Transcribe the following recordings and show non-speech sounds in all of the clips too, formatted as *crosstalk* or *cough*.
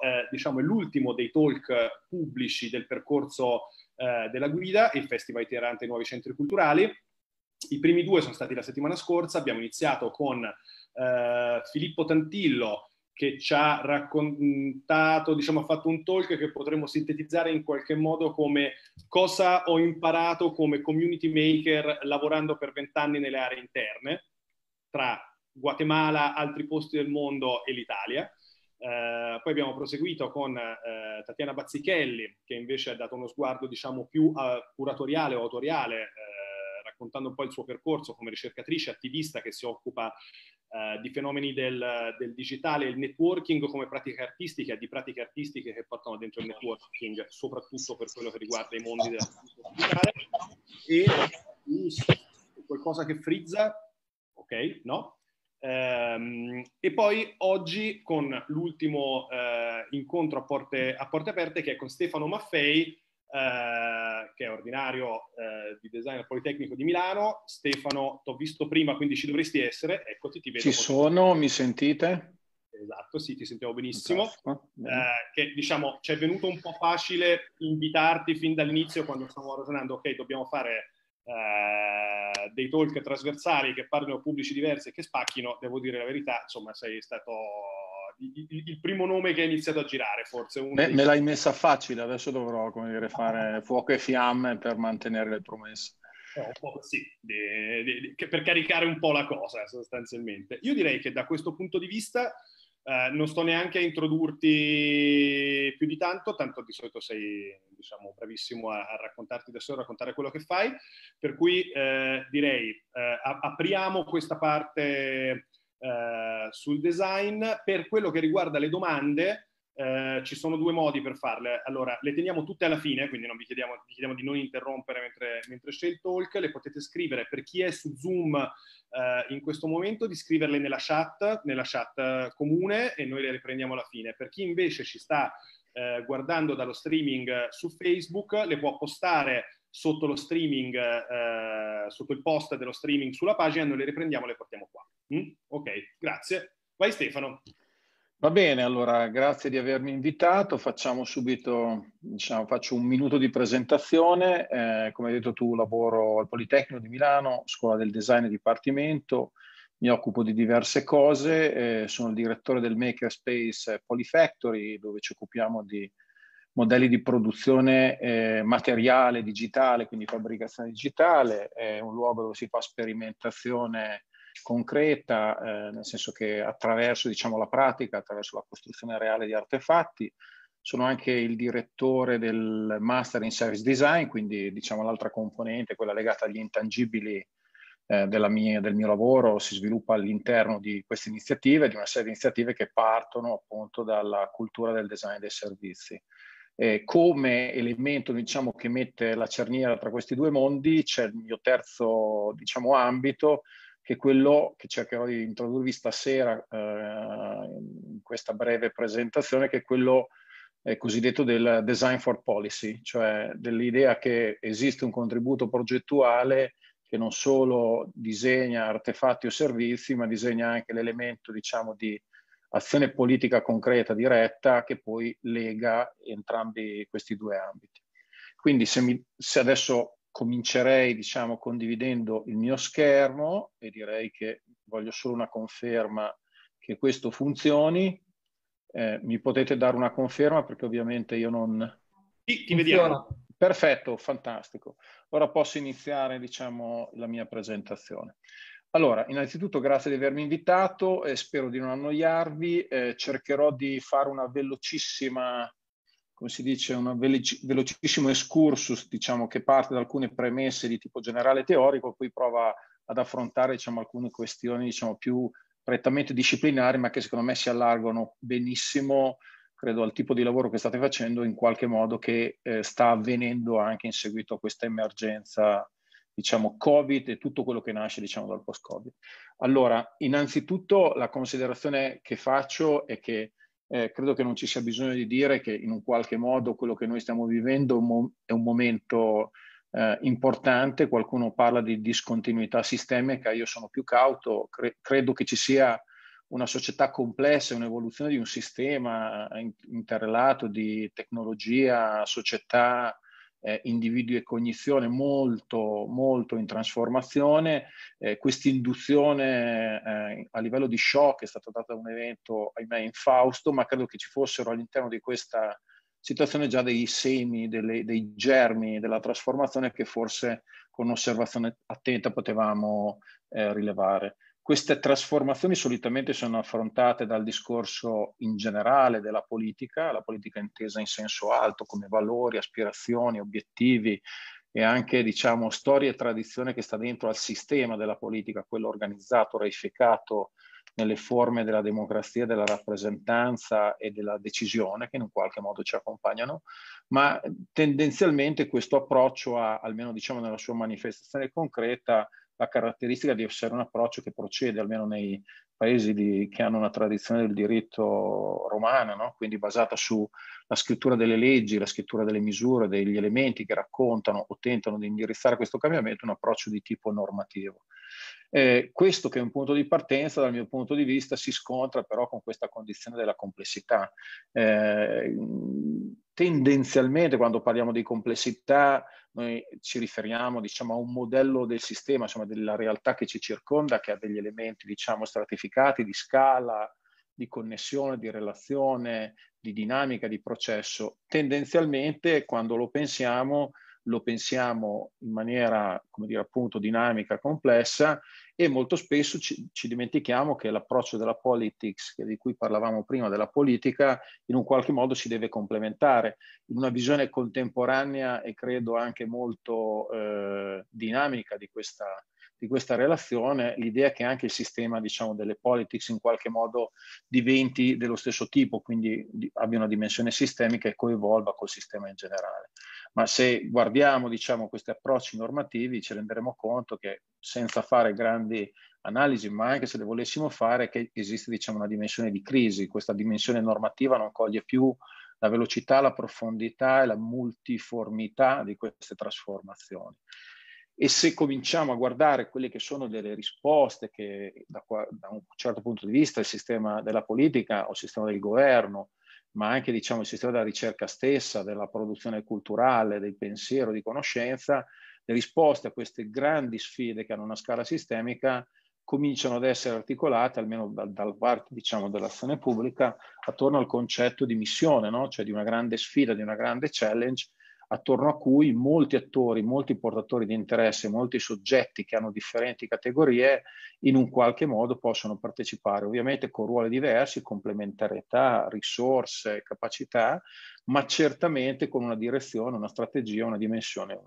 eh, diciamo, è l'ultimo dei talk pubblici del percorso eh, della guida, il Festival Itinerante Nuovi Centri Culturali. I primi due sono stati la settimana scorsa, abbiamo iniziato con eh, Filippo Tantillo che ci ha raccontato, diciamo, ha fatto un talk che potremmo sintetizzare in qualche modo come cosa ho imparato come community maker lavorando per vent'anni nelle aree interne, tra Guatemala, altri posti del mondo e l'Italia. Eh, poi abbiamo proseguito con eh, Tatiana Bazzichelli, che invece ha dato uno sguardo diciamo, più eh, curatoriale o autoriale, eh, raccontando un po' il suo percorso come ricercatrice attivista che si occupa eh, di fenomeni del, del, digitale, il networking come pratica artistica, di pratiche artistiche che portano dentro il networking, soprattutto per quello che riguarda i mondi della digitale. E qualcosa che frizza? Ok, no? Ehm, e poi oggi con l'ultimo eh, incontro a porte, a porte, aperte che è con Stefano Maffei, eh, che è ordinario eh, di design al Politecnico di Milano. Stefano, ti ho visto prima, quindi ci dovresti essere. Eccoti, ti vedo. Ci sono, mi sentite? Esatto, sì, ti sentiamo benissimo. Eh, che diciamo ci è venuto un po' facile invitarti fin dall'inizio quando stavamo ragionando, ok, dobbiamo fare eh, dei talk trasversali che parlino pubblici diversi e che spacchino, devo dire la verità, insomma sei stato il primo nome che ha iniziato a girare forse. Me, me, l'hai messa facile, adesso dovrò come dire, fare ah. fuoco e fiamme per mantenere le promesse. Eh, sì, de, de, de, per caricare un po' la cosa sostanzialmente. Io direi che da questo punto di vista eh, non sto neanche a introdurti più di tanto, tanto di solito sei diciamo, bravissimo a, a raccontarti da solo, a raccontare quello che fai, per cui eh, direi eh, apriamo questa parte eh, sul design. Per quello che riguarda le domande, eh, ci sono due modi per farle. Allora, le teniamo tutte alla fine, quindi non vi chiediamo, vi chiediamo di non interrompere mentre, mentre, c'è il talk. Le potete scrivere per chi è su Zoom eh, in questo momento, di scriverle nella chat, nella chat eh, comune e noi le riprendiamo alla fine. Per chi invece ci sta eh, guardando dallo streaming eh, su Facebook, le può postare sotto lo streaming, sotto il post dello streaming sulla pagina, noi le riprendiamo e le portiamo qua. Mm? Ok, grazie. Vai Stefano. Va bene, allora grazie di avermi invitato. Facciamo subito, diciamo, faccio un minuto di presentazione. Eh, come hai detto tu, lavoro al Politecnico di Milano, Scuola del Design e Dipartimento. Mi occupo di diverse cose. Eh, sono il direttore del Makerspace Polyfactory, dove ci occupiamo di modelli di produzione eh, materiale digitale, quindi fabbricazione digitale. È un luogo dove si fa sperimentazione concreta, eh, nel senso che attraverso diciamo, la pratica, attraverso la costruzione reale di artefatti, sono anche il direttore del Master in Service Design, quindi diciamo, l'altra componente, quella legata agli intangibili eh, mia, del mio lavoro, si sviluppa all'interno di queste iniziative, di una serie di iniziative che partono appunto dalla cultura del design dei servizi. Eh, come elemento diciamo, che mette la cerniera tra questi due mondi c'è il mio terzo diciamo, ambito, che è quello che cercherò di introdurvi stasera eh, in questa breve presentazione, che è quello eh, cosiddetto del design for policy, cioè dell'idea che esiste un contributo progettuale che non solo disegna artefatti o servizi, ma disegna anche l'elemento, diciamo, di azione politica concreta, diretta, che poi lega entrambi questi due ambiti. Quindi se, mi, se adesso comincerei diciamo condividendo il mio schermo e direi che voglio solo una conferma che questo funzioni. Eh, mi potete dare una conferma perché ovviamente io non... Sì, ti vediamo. Perfetto, fantastico. Ora posso iniziare diciamo la mia presentazione. Allora, innanzitutto grazie di avermi invitato e spero di non annoiarvi. Eh, cercherò di fare una velocissima come si dice, un velocissimo excursus diciamo, che parte da alcune premesse di tipo generale teorico, poi prova ad affrontare diciamo, alcune questioni diciamo, più prettamente disciplinari, ma che secondo me si allargano benissimo, credo, al tipo di lavoro che state facendo, in qualche modo che eh, sta avvenendo anche in seguito a questa emergenza diciamo, Covid e tutto quello che nasce, diciamo, dal post-Covid. Allora, innanzitutto la considerazione che faccio è che eh, credo che non ci sia bisogno di dire che in un qualche modo quello che noi stiamo vivendo è un momento eh, importante, qualcuno parla di discontinuità sistemica, io sono più cauto, Cre- credo che ci sia una società complessa, un'evoluzione di un sistema eh, interrelato di tecnologia, società, eh, individui e cognizione molto, molto in trasformazione. Eh, Questa induzione eh, a livello di shock è stata data da un evento, ahimè, in Fausto, ma credo che ci fossero all'interno di questa situazione già dei semi, delle, dei germi della trasformazione che forse con osservazione attenta potevamo eh, rilevare. Queste trasformazioni solitamente sono affrontate dal discorso in generale della politica, la politica intesa in senso alto come valori, aspirazioni, obiettivi e anche diciamo, storia e tradizione che sta dentro al sistema della politica, quello organizzato, reificato nelle forme della democrazia, della rappresentanza e della decisione che in un qualche modo ci accompagnano, ma eh, tendenzialmente questo approccio ha, almeno diciamo nella sua manifestazione concreta, la caratteristica di essere un approccio che procede, almeno nei paesi di, che hanno una tradizione del diritto romano, no? quindi basata sulla scrittura delle leggi, la scrittura delle misure, degli elementi che raccontano o tentano di indirizzare questo cambiamento, un approccio di tipo normativo. Eh, questo che è un punto di partenza, dal mio punto di vista, si scontra però con questa condizione della complessità. Eh, tendenzialmente quando parliamo di complessità noi ci riferiamo diciamo, a un modello del sistema, insomma, della realtà che ci circonda, che ha degli elementi diciamo, stratificati di scala, di connessione, di relazione, di dinamica, di processo. Tendenzialmente quando lo pensiamo lo pensiamo in maniera, come dire, appunto dinamica, complessa e molto spesso ci, ci dimentichiamo che l'approccio della politics, di cui parlavamo prima, della politica, in un qualche modo si deve complementare. In una visione contemporanea e credo anche molto eh, dinamica di questa, di questa relazione, l'idea che anche il sistema diciamo, delle politics in qualche modo diventi dello stesso tipo, quindi abbia una dimensione sistemica e coevolva col sistema in generale ma se guardiamo diciamo, questi approcci normativi ci renderemo conto che senza fare grandi analisi, ma anche se le volessimo fare, che esiste diciamo, una dimensione di crisi, questa dimensione normativa non coglie più la velocità, la profondità e la multiformità di queste trasformazioni. E se cominciamo a guardare quelle che sono delle risposte che da, da un certo punto di vista il sistema della politica o il sistema del governo ma anche diciamo, il sistema della ricerca stessa, della produzione culturale, del pensiero, di conoscenza, le risposte a queste grandi sfide che hanno una scala sistemica cominciano ad essere articolate, almeno dal, dal parte diciamo, dell'azione pubblica, attorno al concetto di missione, no? cioè di una grande sfida, di una grande challenge attorno a cui molti attori, molti portatori di interesse, molti soggetti che hanno differenti categorie in un qualche modo possono partecipare, ovviamente con ruoli diversi, complementarietà, risorse, capacità, ma certamente con una direzione, una strategia, una dimensione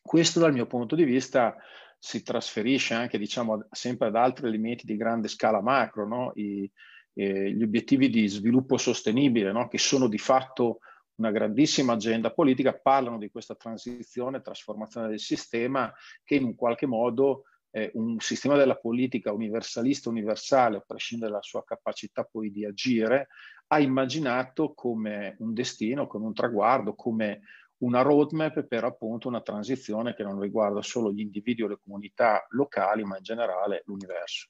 Questo dal mio punto di vista si trasferisce anche diciamo, sempre ad altri elementi di grande scala macro, no? I, eh, gli obiettivi di sviluppo sostenibile, no? che sono di fatto una grandissima agenda politica, parlano di questa transizione, trasformazione del sistema che in un qualche modo eh, un sistema della politica universalista, universale, a prescindere dalla sua capacità poi di agire, ha immaginato come un destino, come un traguardo, come una roadmap per appunto una transizione che non riguarda solo gli individui o le comunità locali, ma in generale l'universo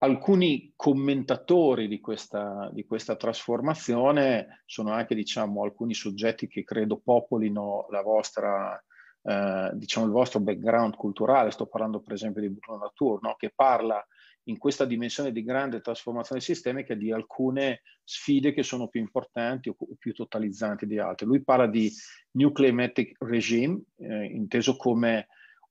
alcuni commentatori di questa, di questa, trasformazione sono anche diciamo, alcuni soggetti che credo popolino vostra, eh, diciamo, il vostro background culturale, sto parlando per esempio di Bruno Latour, no? che parla in questa dimensione di grande trasformazione sistemica di alcune sfide che sono più importanti o più totalizzanti di altre. Lui parla di New Climatic Regime, eh, inteso come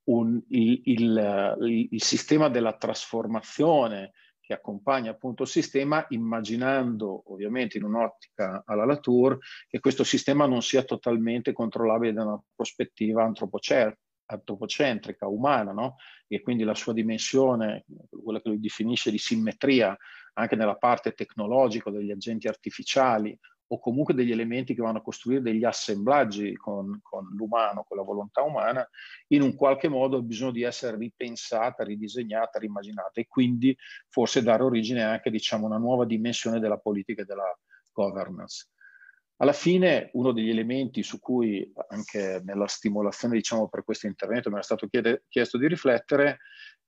un, il, eh, il, il, sistema della trasformazione che accompagna appunto il sistema, immaginando ovviamente in un'ottica alla Latour che questo sistema non sia totalmente controllabile da una prospettiva antropocentrica antropocentrica, umana, no? e quindi la sua dimensione, quella che lui definisce di simmetria anche nella parte tecnologica degli agenti artificiali o comunque degli elementi che vanno a costruire degli assemblaggi con, con l'umano, con la volontà umana, in un qualche modo ha bisogno di essere ripensata, ridisegnata, rimaginata e quindi forse dare origine anche diciamo, a una nuova dimensione della politica e della governance. Alla fine uno degli elementi su cui anche nella stimolazione diciamo, per questo intervento mi era stato chiede, chiesto di riflettere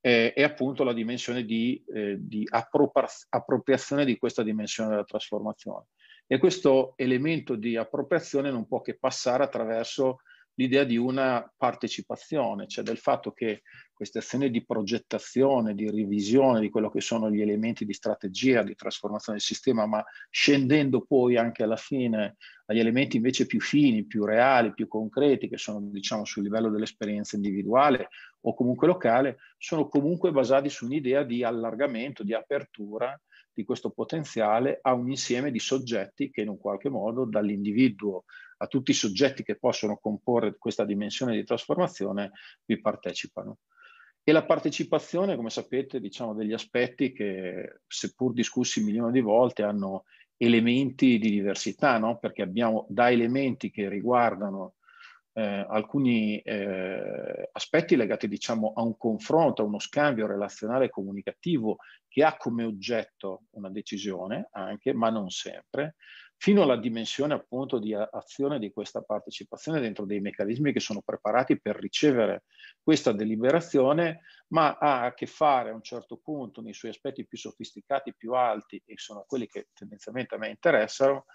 eh, è appunto la dimensione di, eh, di appropriazione di questa dimensione della trasformazione. E questo elemento di appropriazione non può che passare attraverso l'idea di una partecipazione, cioè del fatto che queste azioni di progettazione, di revisione di quello che sono gli elementi di strategia, di trasformazione del sistema, ma scendendo poi anche alla fine agli elementi invece più fini, più reali, più concreti, che sono diciamo sul livello dell'esperienza individuale o comunque locale, sono comunque basati su un'idea di allargamento, di apertura di questo potenziale a un insieme di soggetti che in un qualche modo dall'individuo a tutti i soggetti che possono comporre questa dimensione di trasformazione vi partecipano. E la partecipazione, come sapete, diciamo degli aspetti che seppur discussi milioni di volte hanno elementi di diversità, no? perché abbiamo da elementi che riguardano eh, alcuni eh, aspetti legati diciamo, a un confronto, a uno scambio relazionale e comunicativo che ha come oggetto una decisione anche, ma non sempre, fino alla dimensione appunto di azione di questa partecipazione dentro dei meccanismi che sono preparati per ricevere questa deliberazione, ma ha a che fare a un certo punto nei suoi aspetti più sofisticati, più alti, e sono quelli che tendenzialmente a me interessano,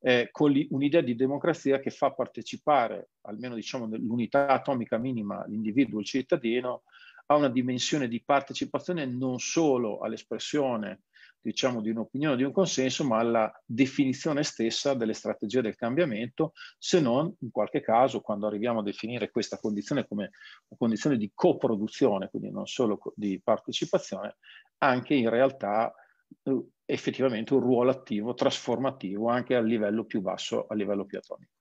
eh, con un'idea di democrazia che fa partecipare, almeno diciamo nell'unità atomica minima, l'individuo, il cittadino, a una dimensione di partecipazione non solo all'espressione diciamo, di un'opinione, di un consenso, ma alla definizione stessa delle strategie del cambiamento, se non in qualche caso quando arriviamo a definire questa condizione come una condizione di coproduzione, quindi non solo di partecipazione, anche in realtà effettivamente un ruolo attivo, trasformativo anche a livello più basso, a livello più atomico.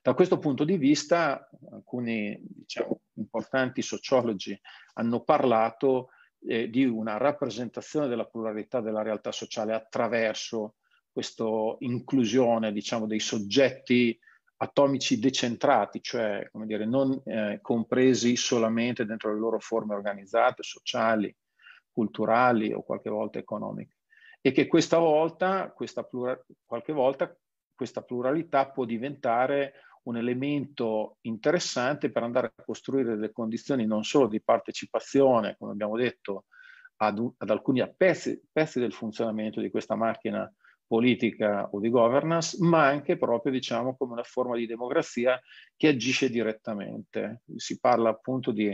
Da questo punto di vista alcuni diciamo, importanti sociologi hanno parlato eh, di una rappresentazione della pluralità della realtà sociale attraverso questa inclusione diciamo, dei soggetti atomici decentrati, cioè dire, non eh, compresi solamente dentro le loro forme organizzate, sociali, culturali o qualche volta economiche e che questa volta questa, plura, volta, questa pluralità può diventare un elemento interessante per andare a costruire delle condizioni non solo di partecipazione, come abbiamo detto, ad, ad alcuni pezzi, pezzi, del funzionamento di questa macchina politica o di governance, ma anche proprio diciamo come una forma di democrazia che agisce direttamente. Si parla appunto di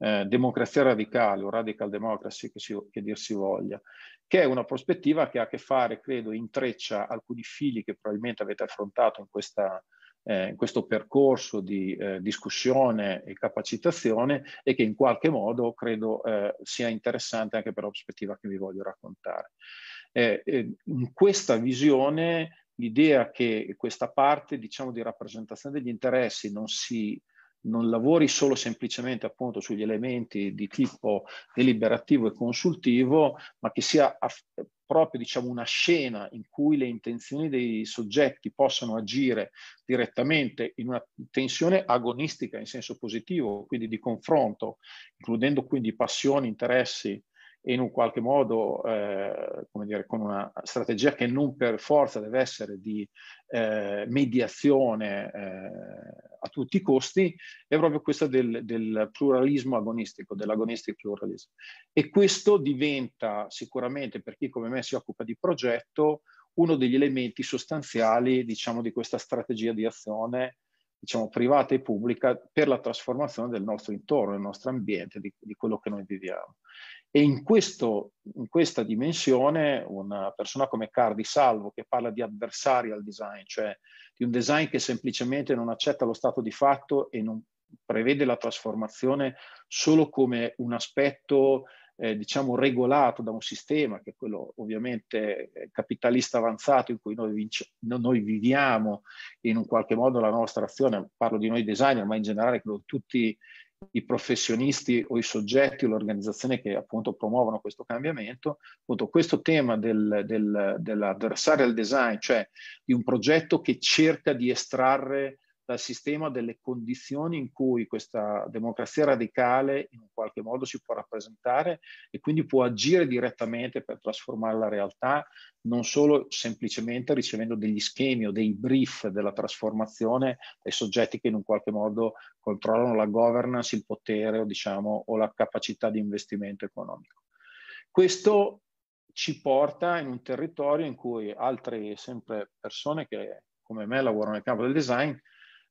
eh, democrazia radicale o radical democracy che, si, che dir si voglia, che è una prospettiva che ha a che fare, credo, intreccia alcuni fili che probabilmente avete affrontato in, questa, eh, in questo percorso di eh, discussione e capacitazione e che in qualche modo credo eh, sia interessante anche per la prospettiva che vi voglio raccontare. Eh, eh, in questa visione l'idea che questa parte diciamo, di rappresentazione degli interessi non si non lavori solo semplicemente appunto sugli elementi di tipo deliberativo e consultivo, ma che sia proprio diciamo, una scena in cui le intenzioni dei soggetti possano agire direttamente in una tensione agonistica in senso positivo, quindi di confronto, includendo quindi passioni, interessi, e in un qualche modo, eh, come dire, con una strategia che non per forza deve essere di eh, mediazione eh, a tutti i costi, è proprio questa del, del pluralismo agonistico, dell'agonistic pluralism. E questo diventa sicuramente, per chi come me si occupa di progetto, uno degli elementi sostanziali, diciamo, di questa strategia di azione diciamo, privata e pubblica per la trasformazione del nostro intorno, del nostro ambiente, di, di quello che noi viviamo. E in, questo, in, questa dimensione una persona come Cardi Salvo che parla di adversarial design, cioè di un design che semplicemente non accetta lo stato di fatto e non prevede la trasformazione solo come un aspetto eh, diciamo regolato da un sistema che è quello ovviamente eh, capitalista avanzato in cui noi, vinci- noi, viviamo in un qualche modo la nostra azione, parlo di noi designer, ma in generale credo tutti i professionisti o i soggetti o le organizzazioni che appunto promuovono questo cambiamento, appunto questo tema del, del, dell'adversarial design, cioè di un progetto che cerca di estrarre dal sistema delle condizioni in cui questa democrazia radicale in qualche modo si può rappresentare e quindi può agire direttamente per trasformare la realtà, non solo semplicemente ricevendo degli schemi o dei brief della trasformazione dai soggetti che in un qualche modo controllano la governance, il potere o, diciamo, o la capacità di investimento economico. Questo ci porta in un territorio in cui altre sempre persone che come me lavorano nel campo del design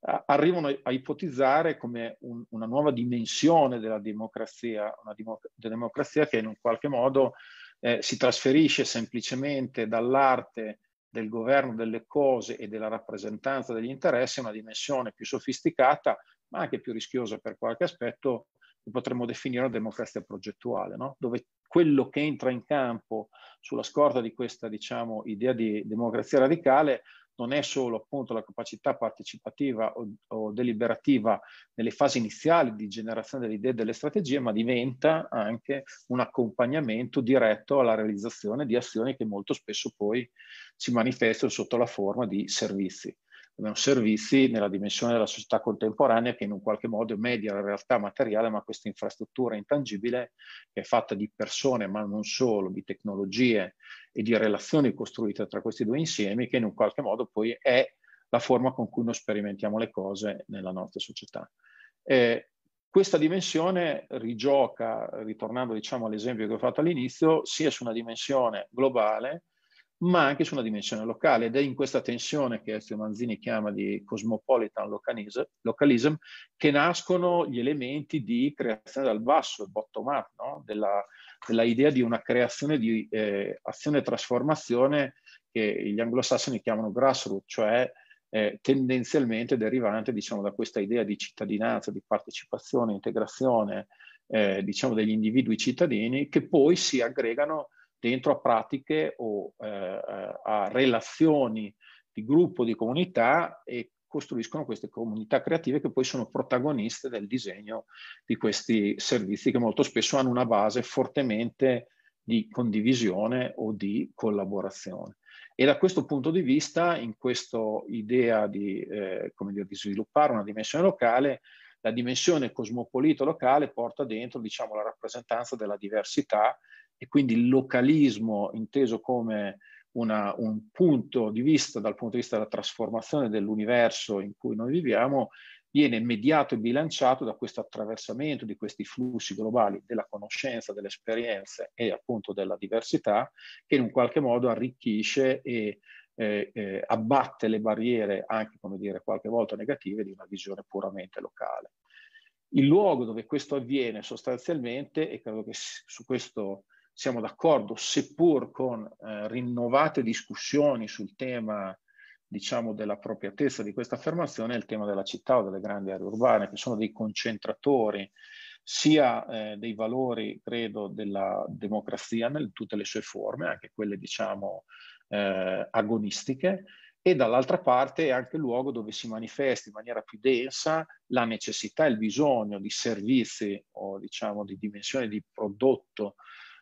arrivano a ipotizzare come un, una nuova dimensione della democrazia, una dimo- democrazia che in un qualche modo eh, si trasferisce semplicemente dall'arte del governo delle cose e della rappresentanza degli interessi a una dimensione più sofisticata, ma anche più rischiosa per qualche aspetto, che potremmo definire una democrazia progettuale, no? dove quello che entra in campo sulla scorta di questa diciamo, idea di democrazia radicale non è solo appunto la capacità partecipativa o, o deliberativa nelle fasi iniziali di generazione delle idee e delle strategie, ma diventa anche un accompagnamento diretto alla realizzazione di azioni che molto spesso poi si manifestano sotto la forma di servizi abbiamo servizi nella dimensione della società contemporanea che in un qualche modo media la realtà materiale, ma questa infrastruttura intangibile che è fatta di persone, ma non solo, di tecnologie e di relazioni costruite tra questi due insiemi, che in un qualche modo poi è la forma con cui noi sperimentiamo le cose nella nostra società. Eh, questa dimensione rigioca, ritornando diciamo, all'esempio che ho fatto all'inizio, sia su una dimensione globale, ma anche su una dimensione locale ed è in questa tensione che Ezio Manzini chiama di cosmopolitan localism, localism che nascono gli elementi di creazione dal basso, il bottom up, no? della, della idea di una creazione di eh, azione e trasformazione che gli anglosassoni chiamano grassroots, cioè eh, tendenzialmente derivante diciamo, da questa idea di cittadinanza, di partecipazione, integrazione eh, diciamo, degli individui cittadini che poi si aggregano dentro a pratiche o eh, a relazioni di gruppo, di comunità e costruiscono queste comunità creative che poi sono protagoniste del disegno di questi servizi che molto spesso hanno una base fortemente di condivisione o di collaborazione. E da questo punto di vista, in questa idea di, eh, dire, di sviluppare una dimensione locale, la dimensione cosmopolita locale porta dentro diciamo, la rappresentanza della diversità e quindi il localismo inteso come una, un punto di vista dal punto di vista della trasformazione dell'universo in cui noi viviamo, viene mediato e bilanciato da questo attraversamento di questi flussi globali della conoscenza, delle esperienze e appunto della diversità, che in un qualche modo arricchisce e eh, eh, abbatte le barriere, anche come dire qualche volta negative, di una visione puramente locale. Il luogo dove questo avviene sostanzialmente, e credo che su questo siamo d'accordo, seppur con eh, rinnovate discussioni sul tema diciamo, della dell'appropriatezza di questa affermazione, è il tema della città o delle grandi aree urbane, che sono dei concentratori sia eh, dei valori, credo, della democrazia in tutte le sue forme, anche quelle, diciamo, eh, agonistiche, e dall'altra parte è anche il luogo dove si manifesta in maniera più densa la necessità e il bisogno di servizi o, diciamo, di dimensione di prodotto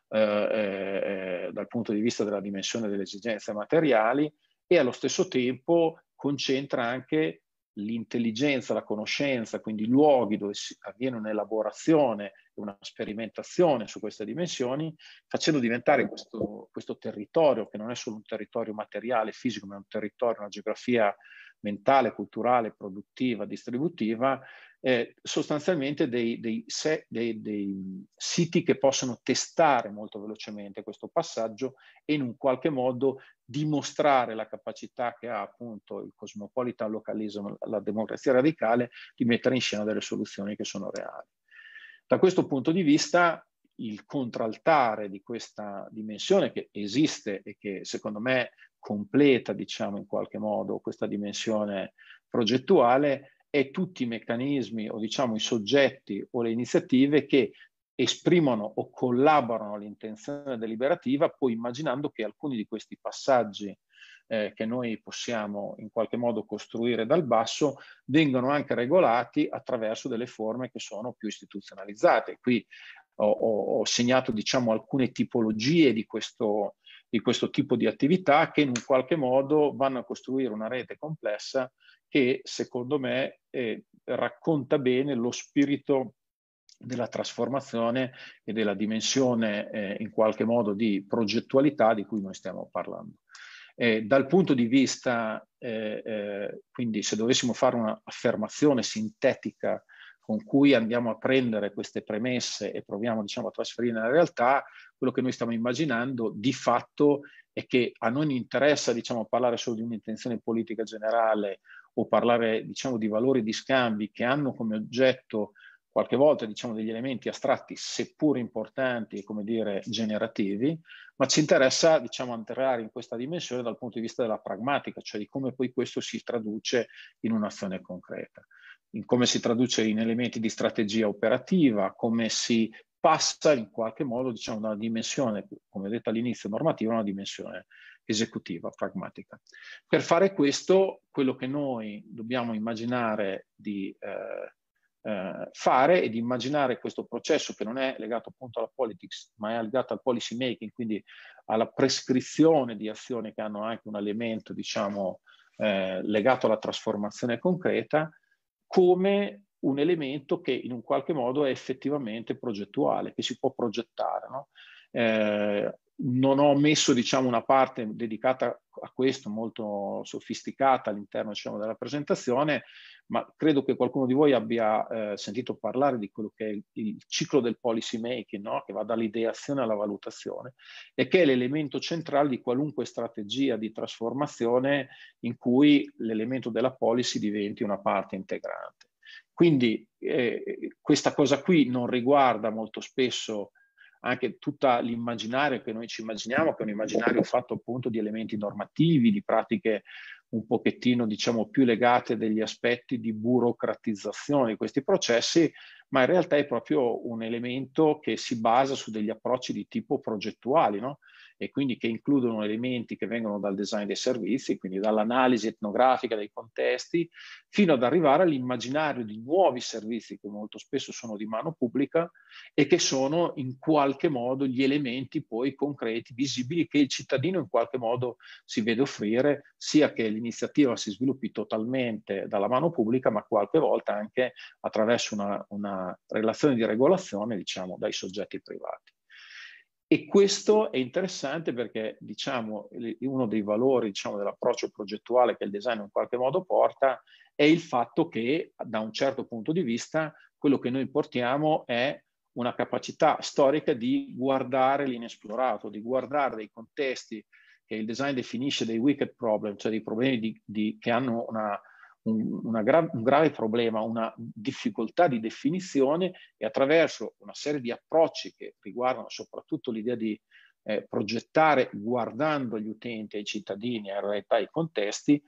eh, eh, eh, dal punto di vista della dimensione delle esigenze materiali e allo stesso tempo concentra anche l'intelligenza, la conoscenza, quindi i luoghi dove avviene un'elaborazione, una sperimentazione su queste dimensioni, facendo diventare questo, questo, territorio, che non è solo un territorio materiale, fisico, ma è un territorio, una geografia mentale, culturale, produttiva, distributiva, eh, sostanzialmente dei, dei, se, dei, dei, siti che possono testare molto velocemente questo passaggio e in un qualche modo dimostrare la capacità che ha appunto il cosmopolitan localism, la democrazia radicale, di mettere in scena delle soluzioni che sono reali. Da questo punto di vista il contraltare di questa dimensione che esiste e che secondo me completa, diciamo in qualche modo, questa dimensione progettuale e tutti i meccanismi o diciamo i soggetti o le iniziative che esprimono o collaborano all'intenzione deliberativa, poi immaginando che alcuni di questi passaggi eh, che noi possiamo in qualche modo costruire dal basso vengano anche regolati attraverso delle forme che sono più istituzionalizzate. Qui ho, ho, ho segnato diciamo, alcune tipologie di questo, di questo tipo di attività che in un qualche modo vanno a costruire una rete complessa che secondo me eh, racconta bene lo spirito della trasformazione e della dimensione eh, in qualche modo di progettualità di cui noi stiamo parlando. Eh, dal punto di vista, eh, eh, quindi se dovessimo fare un'affermazione sintetica con cui andiamo a prendere queste premesse e proviamo diciamo, a trasferirle nella realtà, quello che noi stiamo immaginando di fatto è che a noi interessa diciamo, parlare solo di un'intenzione politica generale o parlare diciamo, di valori di scambi che hanno come oggetto qualche volta diciamo, degli elementi astratti seppur importanti e come dire generativi, ma ci interessa diciamo, entrare in questa dimensione dal punto di vista della pragmatica, cioè di come poi questo si traduce in un'azione concreta in come si traduce in elementi di strategia operativa, come si passa in qualche modo diciamo, da una dimensione, come detto all'inizio, normativa a una dimensione esecutiva, pragmatica. Per fare questo, quello che noi dobbiamo immaginare di eh, eh, fare è di immaginare questo processo che non è legato appunto alla politics, ma è legato al policy making, quindi alla prescrizione di azioni che hanno anche un elemento, diciamo, eh, legato alla trasformazione concreta, come un elemento che in un qualche modo è effettivamente progettuale, che si può progettare. No? Eh, non ho messo diciamo, una parte dedicata a questo molto sofisticata all'interno diciamo, della presentazione, ma credo che qualcuno di voi abbia eh, sentito parlare di quello che è il, ciclo del policy making, no? che va dall'ideazione alla valutazione, e che è l'elemento centrale di qualunque strategia di trasformazione in cui l'elemento della policy diventi una parte integrante. Quindi eh, questa cosa qui non riguarda molto spesso anche tutto l'immaginario che noi ci immaginiamo, che è un immaginario fatto appunto di elementi normativi, di pratiche un pochettino diciamo più legate degli aspetti di burocratizzazione di questi processi, ma in realtà è proprio un elemento che si basa su degli approcci di tipo progettuali, no? e quindi che includono elementi che vengono dal design dei servizi, quindi dall'analisi etnografica dei contesti, fino ad arrivare all'immaginario di nuovi servizi che molto spesso sono di mano pubblica e che sono in qualche modo gli elementi poi concreti, visibili, che il cittadino in qualche modo si vede offrire, sia che l'iniziativa si sviluppi totalmente dalla mano pubblica, ma qualche volta anche attraverso una, una relazione di regolazione, diciamo, dai soggetti privati. E questo è interessante perché diciamo, uno dei valori diciamo, dell'approccio progettuale che il design in qualche modo porta è il fatto che da un certo punto di vista quello che noi portiamo è una capacità storica di guardare l'inesplorato, di guardare dei contesti che il design definisce dei wicked problem, cioè dei problemi di, di, che hanno una, un, gra un grave problema, una difficoltà di definizione e attraverso una serie di approcci che riguardano soprattutto l'idea di eh, progettare guardando gli utenti, ai cittadini, alla realtà, ai contesti,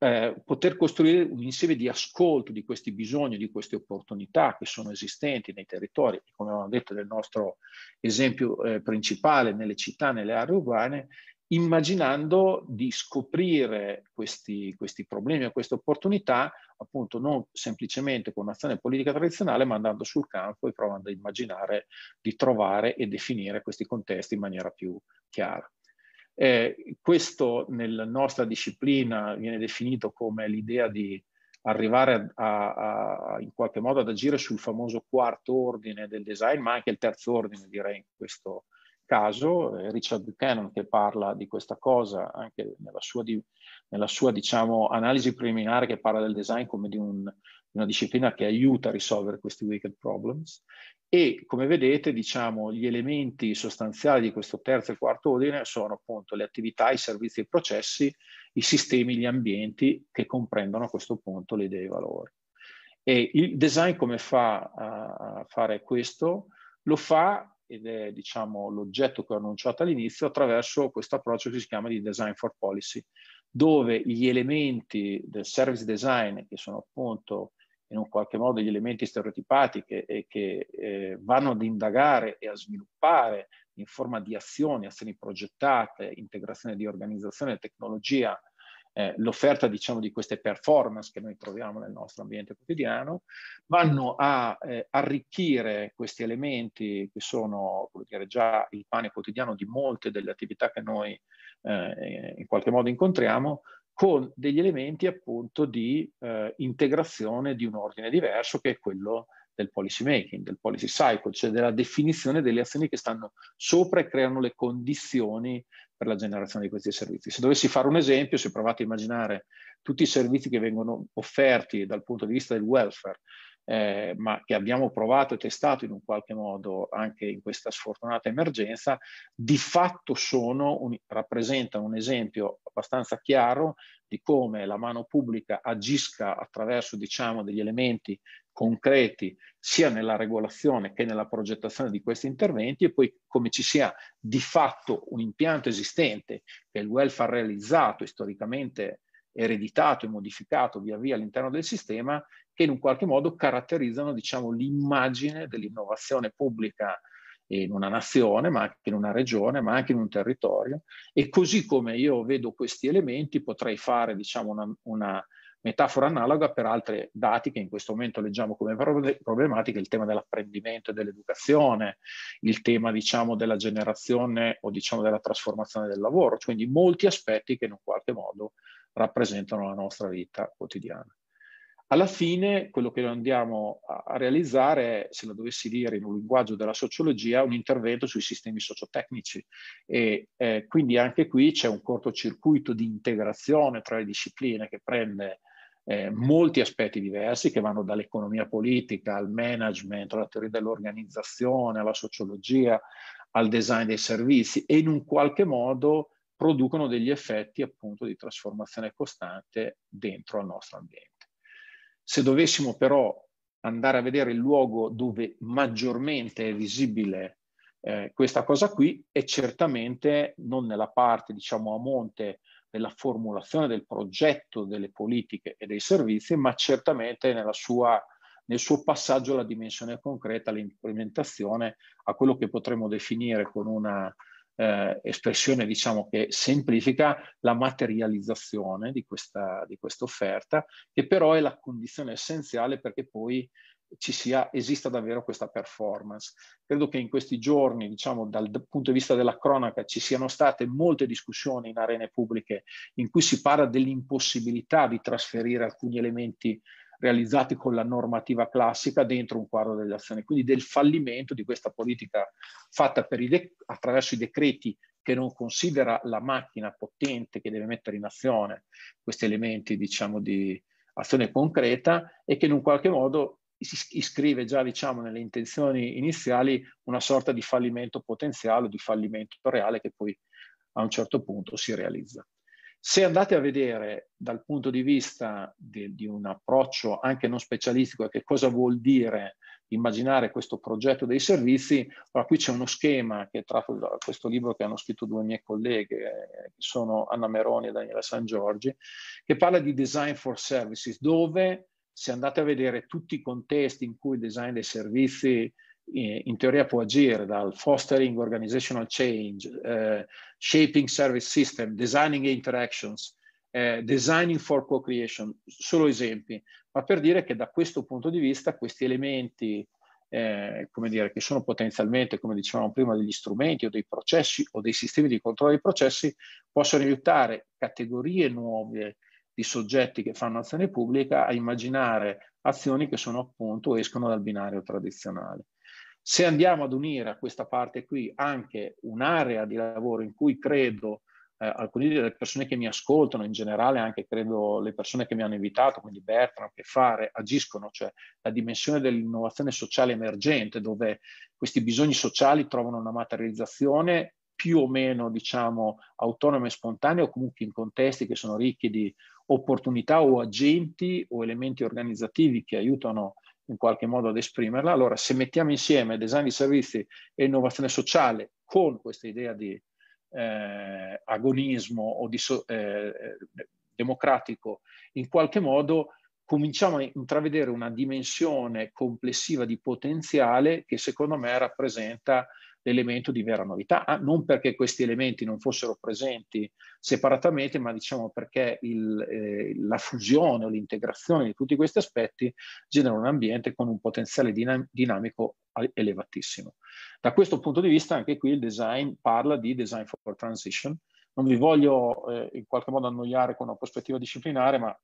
eh, poter costruire un insieme di ascolto di questi bisogni, di queste opportunità che sono esistenti nei territori, come abbiamo detto nel nostro esempio eh, principale, nelle città, nelle aree urbane, immaginando di scoprire questi, questi problemi e queste opportunità appunto non semplicemente con un'azione politica tradizionale ma andando sul campo e provando a immaginare di trovare e definire questi contesti in maniera più chiara. Eh, questo nella nostra disciplina viene definito come l'idea di arrivare a, a, a, in qualche modo ad agire sul famoso quarto ordine del design, ma anche il terzo ordine direi in questo, caso, eh, Richard Buchanan che parla di questa cosa anche nella sua, di, nella sua diciamo, analisi preliminare che parla del design come di un, una disciplina che aiuta a risolvere questi wicked problems e come vedete diciamo, gli elementi sostanziali di questo terzo e quarto ordine sono appunto le attività, i servizi e i processi, i sistemi, gli ambienti che comprendono a questo punto le idee e i valori. E il design come fa a fare questo? Lo fa ed è diciamo, l'oggetto che ho annunciato all'inizio attraverso questo approccio che si chiama di design for policy, dove gli elementi del service design, che sono appunto in un qualche modo gli elementi stereotipati che, e che eh, vanno ad indagare e a sviluppare in forma di azioni, azioni progettate, integrazione di organizzazione, e tecnologia, eh, l'offerta diciamo, di queste performance che noi troviamo nel nostro ambiente quotidiano, vanno a eh, arricchire questi elementi che sono dire, già il pane quotidiano di molte delle attività che noi eh, in qualche modo incontriamo, con degli elementi appunto di eh, integrazione di un ordine diverso che è quello del policy making, del policy cycle, cioè della definizione delle azioni che stanno sopra e creano le condizioni per la generazione di questi servizi. Se dovessi fare un esempio, se provate a immaginare tutti i servizi che vengono offerti dal punto di vista del welfare, eh, ma che abbiamo provato e testato in un qualche modo anche in questa sfortunata emergenza, di fatto sono un, rappresentano un esempio abbastanza chiaro di come la mano pubblica agisca attraverso diciamo, degli elementi concreti sia nella regolazione che nella progettazione di questi interventi e poi come ci sia di fatto un impianto esistente che il welfare realizzato storicamente ereditato e modificato via via all'interno del sistema che in un qualche modo caratterizzano diciamo, l'immagine dell'innovazione pubblica in una nazione, ma anche in una regione, ma anche in un territorio. E così come io vedo questi elementi, potrei fare diciamo, una, una metafora analoga per altri dati che in questo momento leggiamo come problematiche, il tema dell'apprendimento e dell'educazione, il tema diciamo, della generazione o diciamo, della trasformazione del lavoro, quindi molti aspetti che in un qualche modo rappresentano la nostra vita quotidiana. Alla fine quello che noi andiamo a realizzare è, se lo dovessi dire in un linguaggio della sociologia, un intervento sui sistemi sociotecnici e eh, quindi anche qui c'è un cortocircuito di integrazione tra le discipline che prende eh, molti aspetti diversi che vanno dall'economia politica al management, alla teoria dell'organizzazione, alla sociologia, al design dei servizi e in un qualche modo producono degli effetti appunto di trasformazione costante dentro al nostro ambiente. Se dovessimo però andare a vedere il luogo dove maggiormente è visibile eh, questa cosa qui è certamente non nella parte, diciamo, a monte della formulazione del progetto delle politiche e dei servizi, ma certamente nella sua nel suo passaggio alla dimensione concreta, all'implementazione, a quello che potremmo definire con una eh, espressione diciamo che semplifica la materializzazione di questa, di questa offerta, che però è la condizione essenziale perché poi ci sia, esista davvero questa performance. Credo che in questi giorni, diciamo, dal punto di vista della cronaca, ci siano state molte discussioni in arene pubbliche in cui si parla dell'impossibilità di trasferire alcuni elementi realizzati con la normativa classica dentro un quadro delle azioni, quindi del fallimento di questa politica fatta i attraverso i decreti che non considera la macchina potente che deve mettere in azione questi elementi diciamo, di azione concreta e che in un qualche modo si iscrive già diciamo, nelle intenzioni iniziali una sorta di fallimento potenziale, di fallimento reale che poi a un certo punto si realizza. Se andate a vedere dal punto di vista di, di un approccio anche non specialistico che cosa vuol dire immaginare questo progetto dei servizi, allora qui c'è uno schema che è tratto da questo libro che hanno scritto due mie colleghe, che sono Anna Meroni e Daniela San Giorgi, che parla di design for services, dove se andate a vedere tutti i contesti in cui il design dei servizi eh, in teoria può agire dal fostering organizational change, eh, shaping service system, designing interactions, eh, designing for co-creation, solo esempi, ma per dire che da questo punto di vista questi elementi, eh, come dire, che sono potenzialmente, come dicevamo prima, degli strumenti o dei processi o dei sistemi di controllo dei processi, possono aiutare categorie nuove di soggetti che fanno azione pubblica a immaginare azioni che sono appunto escono dal binario tradizionale. Se andiamo ad unire a questa parte qui anche un'area di lavoro in cui credo eh, alcune delle persone che mi ascoltano, in generale anche credo le persone che mi hanno invitato, quindi Bertrand, che fare, agiscono, cioè la dimensione dell'innovazione sociale emergente, dove questi bisogni sociali trovano una materializzazione più o meno, diciamo, autonoma e spontanea o comunque in contesti che sono ricchi di opportunità o agenti o elementi organizzativi che aiutano in qualche modo ad esprimerla. Allora, se mettiamo insieme design di servizi e innovazione sociale con questa idea di eh, agonismo o di so, eh, eh democratico, in qualche modo cominciamo a intravedere una dimensione complessiva di potenziale che secondo me rappresenta l'elemento di vera novità, ah, non perché questi elementi non fossero presenti separatamente, ma diciamo perché il, eh, la fusione o l'integrazione di tutti questi aspetti genera un ambiente con un potenziale dinam dinamico elevatissimo. Da questo punto di vista anche qui il design parla di design for transition, non vi voglio eh, in qualche modo annoiare con una prospettiva disciplinare, ma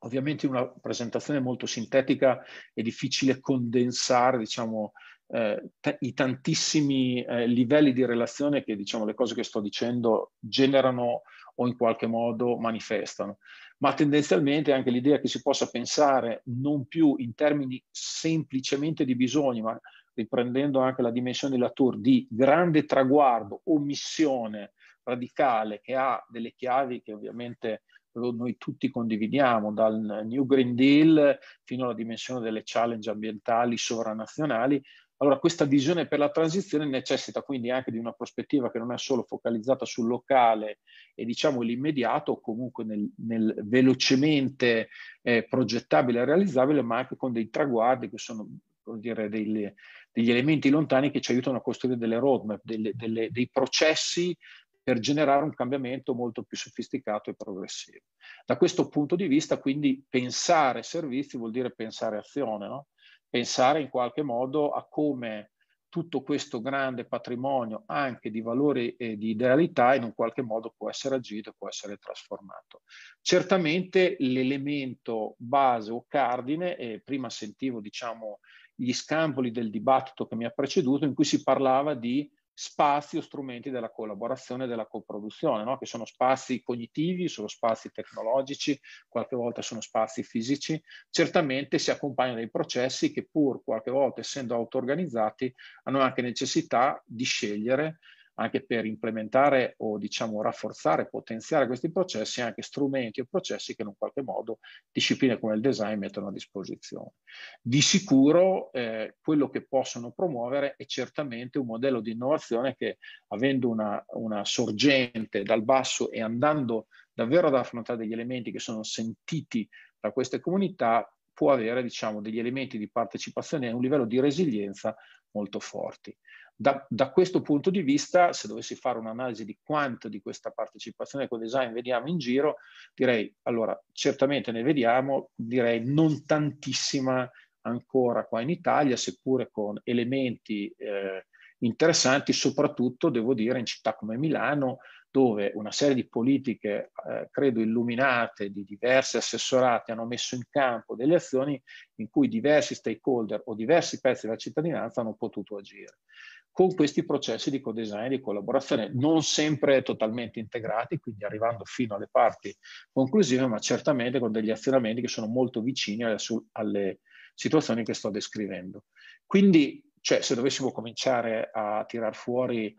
ovviamente in una presentazione molto sintetica è difficile condensare diciamo, eh, t- i tantissimi eh, livelli di relazione che diciamo le cose che sto dicendo generano o in qualche modo manifestano, ma tendenzialmente anche l'idea che si possa pensare non più in termini semplicemente di bisogni, ma riprendendo anche la dimensione della tour di grande traguardo o missione radicale che ha delle chiavi che ovviamente noi tutti condividiamo, dal New Green Deal fino alla dimensione delle challenge ambientali sovranazionali, allora questa visione per la transizione necessita quindi anche di una prospettiva che non è solo focalizzata sul locale e diciamo l'immediato o comunque nel, nel velocemente eh, progettabile e realizzabile, ma anche con dei traguardi che sono dire, degli, degli elementi lontani che ci aiutano a costruire delle roadmap, delle, delle, dei processi per generare un cambiamento molto più sofisticato e progressivo. Da questo punto di vista, quindi, pensare servizi vuol dire pensare azione, no? pensare in qualche modo a come tutto questo grande patrimonio anche di valori e di idealità in un qualche modo può essere agito, può essere trasformato. Certamente l'elemento base o cardine, e prima sentivo diciamo, gli scampoli del dibattito che mi ha preceduto, in cui si parlava di spazi o strumenti della collaborazione e della coproduzione, no? che sono spazi cognitivi, sono spazi tecnologici, qualche volta sono spazi fisici, certamente si accompagnano dei processi che pur qualche volta essendo auto-organizzati hanno anche necessità di scegliere anche per implementare o diciamo rafforzare, potenziare questi processi, anche strumenti o processi che in un qualche modo discipline come il design mettono a disposizione. Di sicuro eh, quello che possono promuovere è certamente un modello di innovazione che avendo una, una sorgente dal basso e andando davvero ad affrontare degli elementi che sono sentiti da queste comunità può avere diciamo, degli elementi di partecipazione e un livello di resilienza molto forti. Da, da, questo punto di vista, se dovessi fare un'analisi di quanto di questa partecipazione co-design vediamo in giro, direi, allora, certamente ne vediamo, direi non tantissima ancora qua in Italia, seppure con elementi eh, interessanti, soprattutto, devo dire, in città come Milano, dove una serie di politiche, eh, credo illuminate, di diversi assessorati hanno messo in campo delle azioni in cui diversi stakeholder o diversi pezzi della cittadinanza hanno potuto agire. Con questi processi di co-design e di collaborazione, non sempre totalmente integrati, quindi arrivando fino alle parti conclusive, ma certamente con degli azionamenti che sono molto vicini alle, alle situazioni che sto descrivendo. Quindi, cioè, se dovessimo cominciare a tirar fuori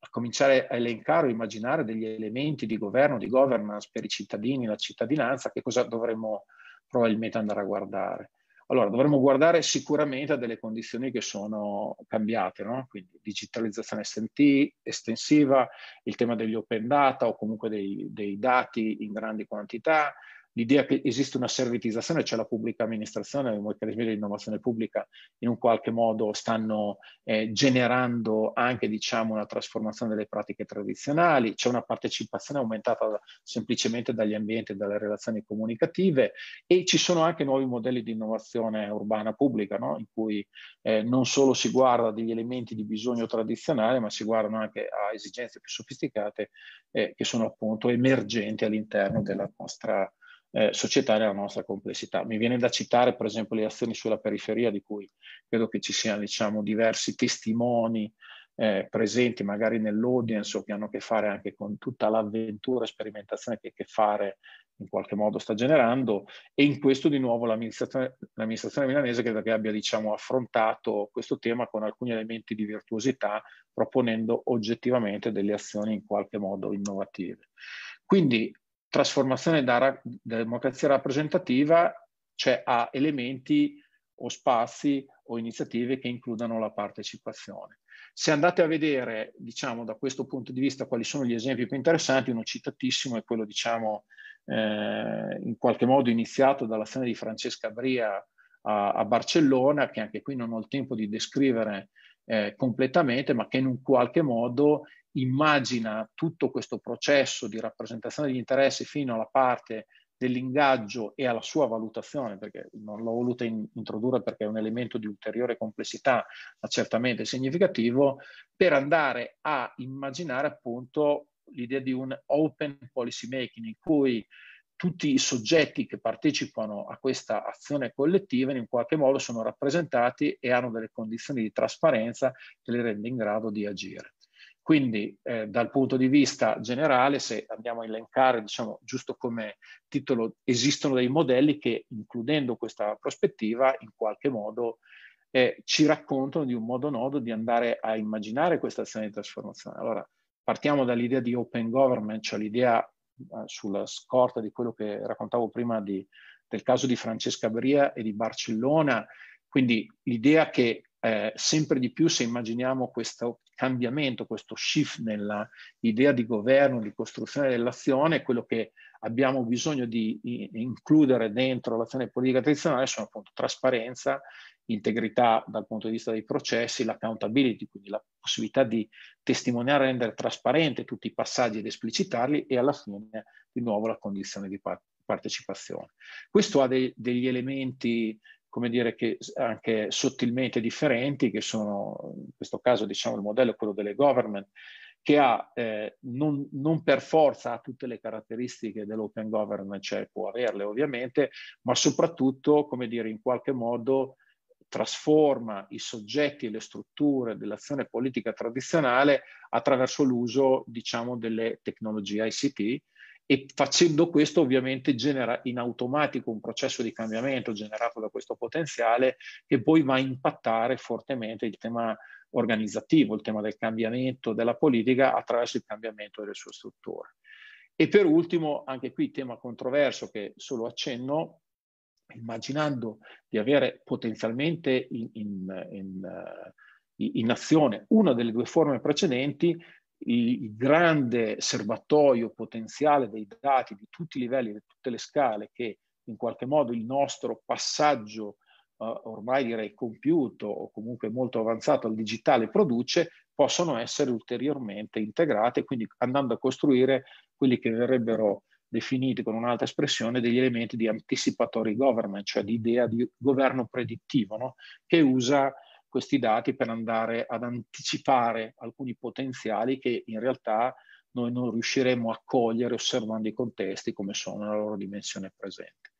a cominciare a elencare o immaginare degli elementi di governo, di governance per i cittadini, la cittadinanza, che cosa dovremmo probabilmente andare a guardare? Allora, dovremmo guardare sicuramente a delle condizioni che sono cambiate, no? quindi digitalizzazione SMT, estensiva, il tema degli open data o comunque dei, dei dati in grandi quantità, l'idea che esiste una servitizzazione, cioè la pubblica amministrazione, i meccanismi di innovazione pubblica in un qualche modo stanno eh, generando anche diciamo, una trasformazione delle pratiche tradizionali, c'è una partecipazione aumentata semplicemente dagli ambienti e dalle relazioni comunicative e ci sono anche nuovi modelli di innovazione urbana pubblica, no? in cui eh, non solo si guarda degli elementi di bisogno tradizionale, ma si guardano anche a esigenze più sofisticate eh, che sono appunto emergenti all'interno della nostra eh, societaria alla nostra complessità. Mi viene da citare per esempio le azioni sulla periferia di cui credo che ci siano diciamo, diversi testimoni eh, presenti magari nell'audience o che hanno a che fare anche con tutta l'avventura e sperimentazione che, che fare in qualche modo sta generando e in questo di nuovo l'amministrazione, l'amministrazione milanese credo che abbia diciamo, affrontato questo tema con alcuni elementi di virtuosità proponendo oggettivamente delle azioni in qualche modo innovative. Quindi trasformazione da, ra- da democrazia rappresentativa cioè a elementi o spazi o iniziative che includano la partecipazione. Se andate a vedere, diciamo, da questo punto di vista quali sono gli esempi più interessanti, uno citatissimo è quello, diciamo, eh, in qualche modo iniziato dall'azione di Francesca Bria a, a, Barcellona, che anche qui non ho il tempo di descrivere eh, completamente, ma che in un qualche modo immagina tutto questo processo di rappresentazione degli interessi fino alla parte dell'ingaggio e alla sua valutazione, perché non l'ho voluta in introdurre perché è un elemento di ulteriore complessità, ma certamente significativo, per andare a immaginare appunto l'idea di un open policy making in cui tutti i soggetti che partecipano a questa azione collettiva in qualche modo sono rappresentati e hanno delle condizioni di trasparenza che li rende in grado di agire. Quindi eh, dal punto di vista generale, se andiamo a elencare, diciamo, giusto come titolo, esistono dei modelli che, includendo questa prospettiva, in qualche modo eh, ci raccontano di un modo nodo di andare a immaginare questa azione di trasformazione. Allora, partiamo dall'idea di open government, cioè l'idea eh, sulla scorta di quello che raccontavo prima di, del caso di Francesca Bria e di Barcellona, quindi l'idea che eh, sempre di più se immaginiamo questo cambiamento, questo shift nella idea di governo, di costruzione dell'azione, quello che abbiamo bisogno di includere dentro l'azione politica tradizionale sono appunto trasparenza, integrità dal punto di vista dei processi, l'accountability, quindi la possibilità di testimoniare rendere trasparente tutti i passaggi ed esplicitarli e alla fine di nuovo la condizione di partecipazione. Questo ha dei, degli elementi come dire, che anche sottilmente differenti, che sono in questo caso diciamo il modello quello delle government, che ha eh, non, non, per forza ha tutte le caratteristiche dell'open government, cioè può averle ovviamente, ma soprattutto, come dire, in qualche modo trasforma i soggetti e le strutture dell'azione politica tradizionale attraverso l'uso, diciamo, delle tecnologie ICT, e facendo questo ovviamente genera in automatico un processo di cambiamento generato da questo potenziale che poi va a impattare fortemente il tema organizzativo, il tema del cambiamento della politica attraverso il cambiamento delle sue strutture. E per ultimo, anche qui tema controverso che solo accenno, immaginando di avere potenzialmente in, in, in, eh, in azione una delle due forme precedenti, il grande serbatoio potenziale dei dati di tutti i livelli, di tutte le scale che in qualche modo il nostro passaggio uh, ormai direi compiuto o comunque molto avanzato al digitale produce, possono essere ulteriormente integrate, quindi andando a costruire quelli che verrebbero definiti con un'altra espressione degli elementi di anticipatory government, cioè l'idea di governo predittivo, no? che usa questi dati per andare ad anticipare alcuni potenziali che in realtà noi non riusciremo a cogliere osservando i contesti come sono nella loro dimensione presente.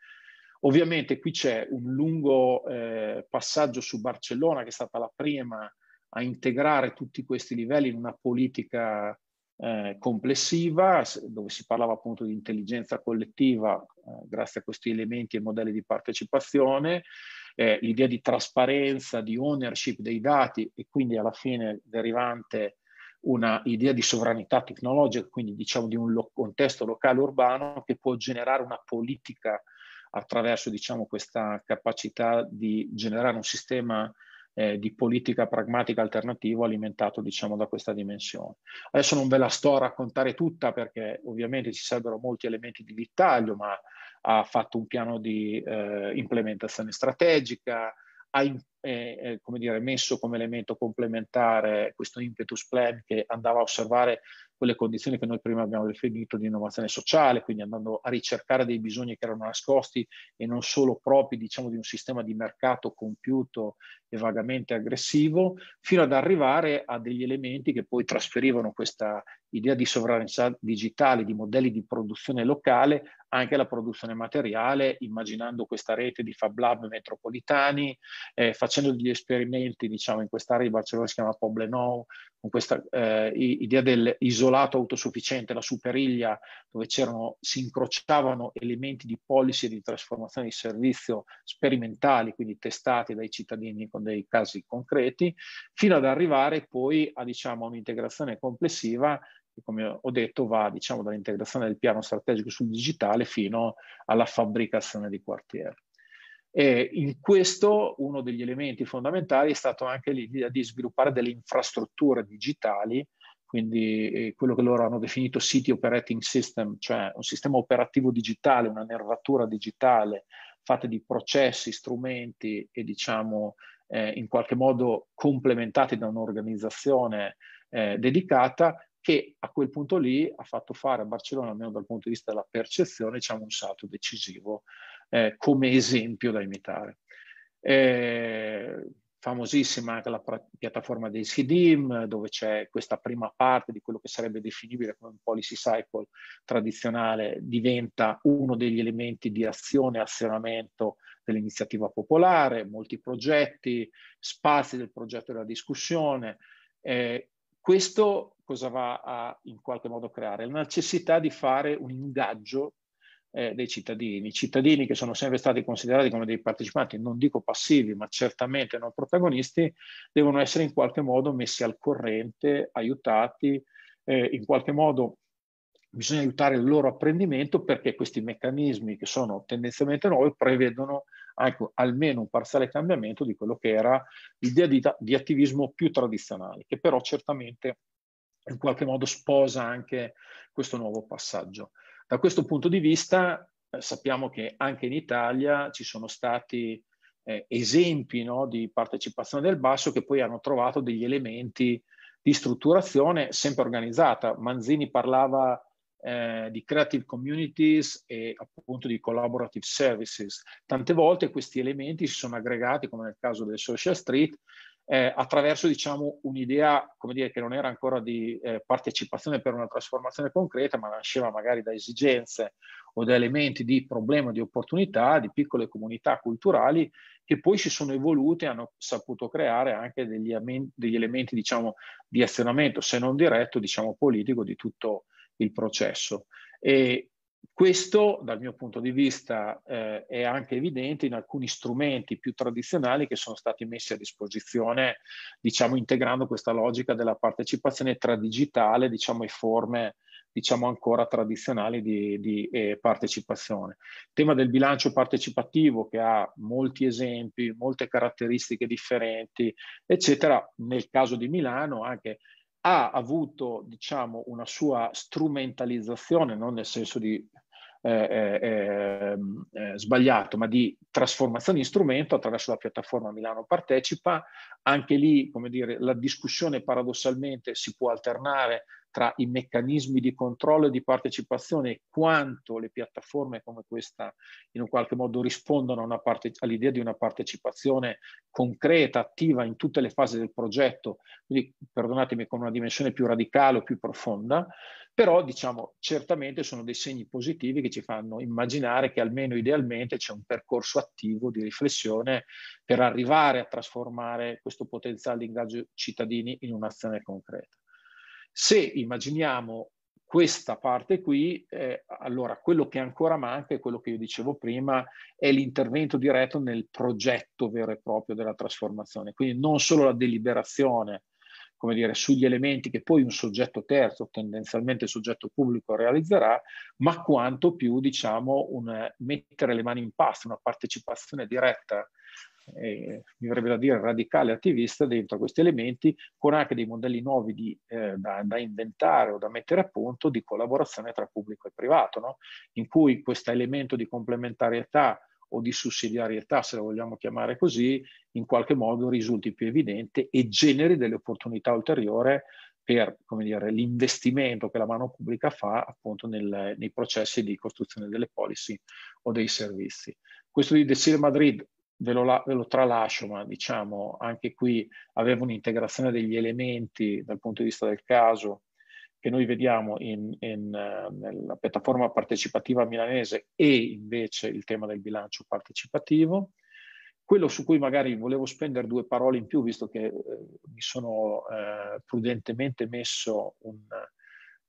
Ovviamente qui c'è un lungo eh, passaggio su Barcellona che è stata la prima a integrare tutti questi livelli in una politica eh, complessiva dove si parlava appunto di intelligenza collettiva eh, grazie a questi elementi e modelli di partecipazione eh, l'idea di trasparenza, di ownership dei dati e quindi alla fine derivante una idea di sovranità tecnologica, quindi diciamo di un lo- contesto locale urbano che può generare una politica attraverso diciamo, questa capacità di generare un sistema eh, di politica pragmatica alternativa alimentato diciamo da questa dimensione. Adesso non ve la sto a raccontare tutta perché ovviamente ci sarebbero molti elementi di dettaglio, ma ha fatto un piano di eh, implementazione strategica, ha eh, eh, come dire, messo come elemento complementare questo impetus plan che andava a osservare quelle condizioni che noi prima abbiamo definito di innovazione sociale, quindi andando a ricercare dei bisogni che erano nascosti e non solo propri diciamo, di un sistema di mercato compiuto e vagamente aggressivo, fino ad arrivare a degli elementi che poi trasferivano questa idea di sovranità digitale, di modelli di produzione locale, anche la produzione materiale, immaginando questa rete di Fab Lab metropolitani, eh, facendo degli esperimenti, diciamo, in quest'area di Barcellona si chiama Poblenou, con questa eh, idea dell'isolato autosufficiente, la superiglia, dove c'erano, si incrociavano elementi di policy di trasformazione di servizio sperimentali, quindi testati dai cittadini con dei casi concreti, fino ad arrivare poi a, diciamo, un'integrazione complessiva che come ho detto va diciamo, dall'integrazione del piano strategico sul digitale fino alla fabbricazione di quartiere. E in questo uno degli elementi fondamentali è stato anche l'idea di sviluppare delle infrastrutture digitali, quindi eh, quello che loro hanno definito City Operating System, cioè un sistema operativo digitale, una nervatura digitale fatta di processi, strumenti e diciamo eh, in qualche modo complementati da un'organizzazione eh, dedicata che a quel punto lì ha fatto fare a Barcellona, almeno dal punto di vista della percezione, diciamo un salto decisivo eh, come esempio da imitare. Eh, famosissima anche la piattaforma dei CDIM, dove c'è questa prima parte di quello che sarebbe definibile come un policy cycle tradizionale, diventa uno degli elementi di azione e azionamento dell'iniziativa popolare, molti progetti, spazi del progetto della discussione. Eh, questo cosa va a in qualche modo creare? La necessità di fare un ingaggio eh, dei cittadini, cittadini che sono sempre stati considerati come dei partecipanti, non dico passivi, ma certamente non protagonisti, devono essere in qualche modo messi al corrente, aiutati, eh, in qualche modo bisogna aiutare il loro apprendimento perché questi meccanismi che sono tendenzialmente nuovi prevedono anche, almeno un parziale cambiamento di quello che era l'idea di, di attivismo più tradizionale, che però certamente in qualche modo sposa anche questo nuovo passaggio. Da questo punto di vista eh, sappiamo che anche in Italia ci sono stati eh, esempi no, di partecipazione del basso che poi hanno trovato degli elementi di strutturazione sempre organizzata. Manzini parlava eh, di creative communities e appunto di collaborative services. Tante volte questi elementi si sono aggregati, come nel caso del social street, eh, attraverso diciamo, un'idea come dire, che non era ancora di eh, partecipazione per una trasformazione concreta, ma nasceva magari da esigenze o da elementi di problema, di opportunità, di piccole comunità culturali che poi si sono evolute e hanno saputo creare anche degli, degli elementi diciamo, di azionamento, se non diretto, diciamo, politico di tutto il processo. E questo, dal mio punto di vista, eh, è anche evidente in alcuni strumenti più tradizionali che sono stati messi a disposizione, diciamo, integrando questa logica della partecipazione tra digitale, diciamo, e forme diciamo ancora tradizionali di, di eh, partecipazione. Il tema del bilancio partecipativo che ha molti esempi, molte caratteristiche differenti, eccetera, nel caso di Milano anche ha avuto diciamo, una sua strumentalizzazione, non nel senso di eh, eh, ehm, eh, sbagliato, ma di trasformazione in strumento attraverso la piattaforma Milano Partecipa. Anche lì, come dire, la discussione paradossalmente si può alternare tra i meccanismi di controllo e di partecipazione e quanto le piattaforme come questa in un qualche modo rispondono parte, all'idea di una partecipazione concreta, attiva in tutte le fasi del progetto, quindi perdonatemi con una dimensione più radicale o più profonda, però diciamo certamente sono dei segni positivi che ci fanno immaginare che almeno idealmente c'è un percorso attivo di riflessione per arrivare a trasformare questo potenziale di ingaggio cittadini in un'azione concreta. Se immaginiamo questa parte qui, eh, allora quello che ancora manca è quello che io dicevo prima, è l'intervento diretto nel progetto vero e proprio della trasformazione, quindi non solo la deliberazione, come dire, sugli elementi che poi un soggetto terzo, tendenzialmente il soggetto pubblico, realizzerà, ma quanto più, diciamo, un, mettere le mani in pasta, una partecipazione diretta eh, mi verrebbe da dire, radicale attivista dentro a questi elementi, con anche dei modelli nuovi di, eh, da, da, inventare o da mettere a punto di collaborazione tra pubblico e privato, no? in cui questo elemento di complementarietà o di sussidiarietà, se lo vogliamo chiamare così, in qualche modo risulti più evidente e generi delle opportunità ulteriori per l'investimento che la mano pubblica fa appunto nel, nei processi di costruzione delle policy o dei servizi. Questo di Decile Madrid ve lo, ve lo, tralascio, ma diciamo anche qui aveva un'integrazione degli elementi dal punto di vista del caso che noi vediamo in, in, eh, nella piattaforma partecipativa milanese e invece il tema del bilancio partecipativo. Quello su cui magari volevo spendere due parole in più, visto che eh, mi sono eh, prudentemente messo un,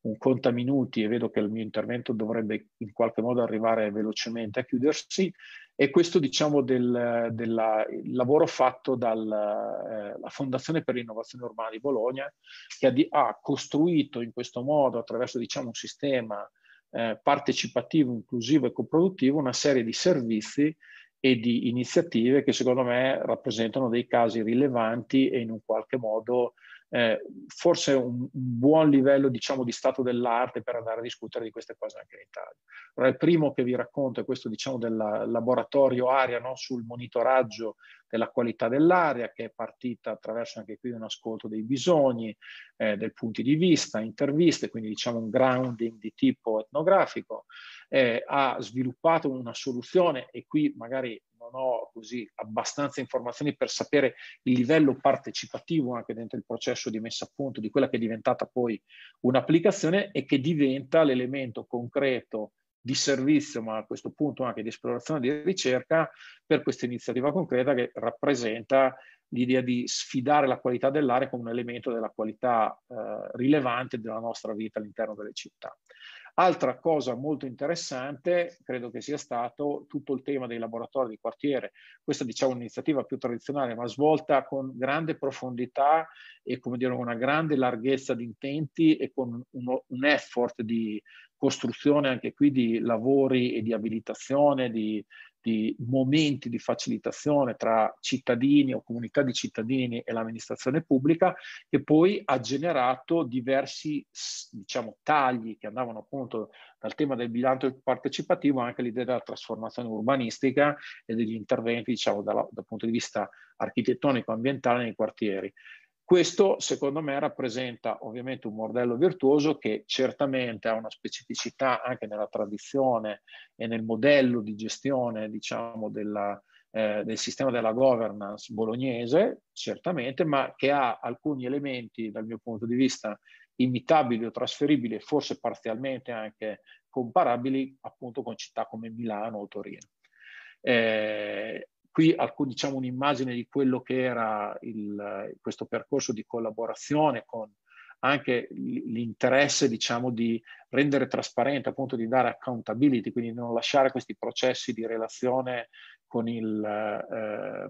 un contaminuti e vedo che il mio intervento dovrebbe in qualche modo arrivare velocemente a chiudersi e questo diciamo del, della, lavoro fatto dalla eh, Fondazione per l'Innovazione Urbana di Bologna che ha, di, ha, costruito in questo modo attraverso diciamo un sistema eh, partecipativo, inclusivo e coproduttivo una serie di servizi e di iniziative che secondo me rappresentano dei casi rilevanti e in un qualche modo eh, forse un, buon livello diciamo, di stato dell'arte per andare a discutere di queste cose anche in Italia. Allora, il primo che vi racconto è questo diciamo, del laboratorio aria no? sul monitoraggio della qualità dell'aria che è partita attraverso anche qui un ascolto dei bisogni, eh, dei punti di vista, interviste, quindi diciamo un grounding di tipo etnografico, eh, ha sviluppato una soluzione e qui magari non ho così abbastanza informazioni per sapere il livello partecipativo anche dentro il processo di messa a punto di quella che è diventata poi un'applicazione e che diventa l'elemento concreto di servizio, ma a questo punto anche di esplorazione e di ricerca per questa iniziativa concreta che rappresenta l'idea di sfidare la qualità dell'aria come un elemento della qualità eh, rilevante della nostra vita all'interno delle città. Altra cosa molto interessante credo che sia stato tutto il tema dei laboratori di quartiere. Questa diciamo è un'iniziativa più tradizionale ma svolta con grande profondità e come dire una grande larghezza di intenti e con uno, un effort di, costruzione anche qui di lavori e di abilitazione, di, di momenti di facilitazione tra cittadini o comunità di cittadini e l'amministrazione pubblica che poi ha generato diversi diciamo, tagli che andavano appunto dal tema del bilancio partecipativo anche l'idea della trasformazione urbanistica e degli interventi diciamo, dal, dal punto di vista architettonico-ambientale e nei quartieri. Questo secondo me rappresenta ovviamente un modello virtuoso che certamente ha una specificità anche nella tradizione e nel modello di gestione diciamo, della, eh, del sistema della governance bolognese, certamente, ma che ha alcuni elementi dal mio punto di vista imitabili o trasferibili e forse parzialmente anche comparabili appunto con città come Milano o Torino. Eh, qui alcun, diciamo, un'immagine di quello che era il, questo percorso di collaborazione con anche l'interesse diciamo, di rendere trasparente, appunto di dare accountability, quindi non lasciare questi processi di relazione il, eh,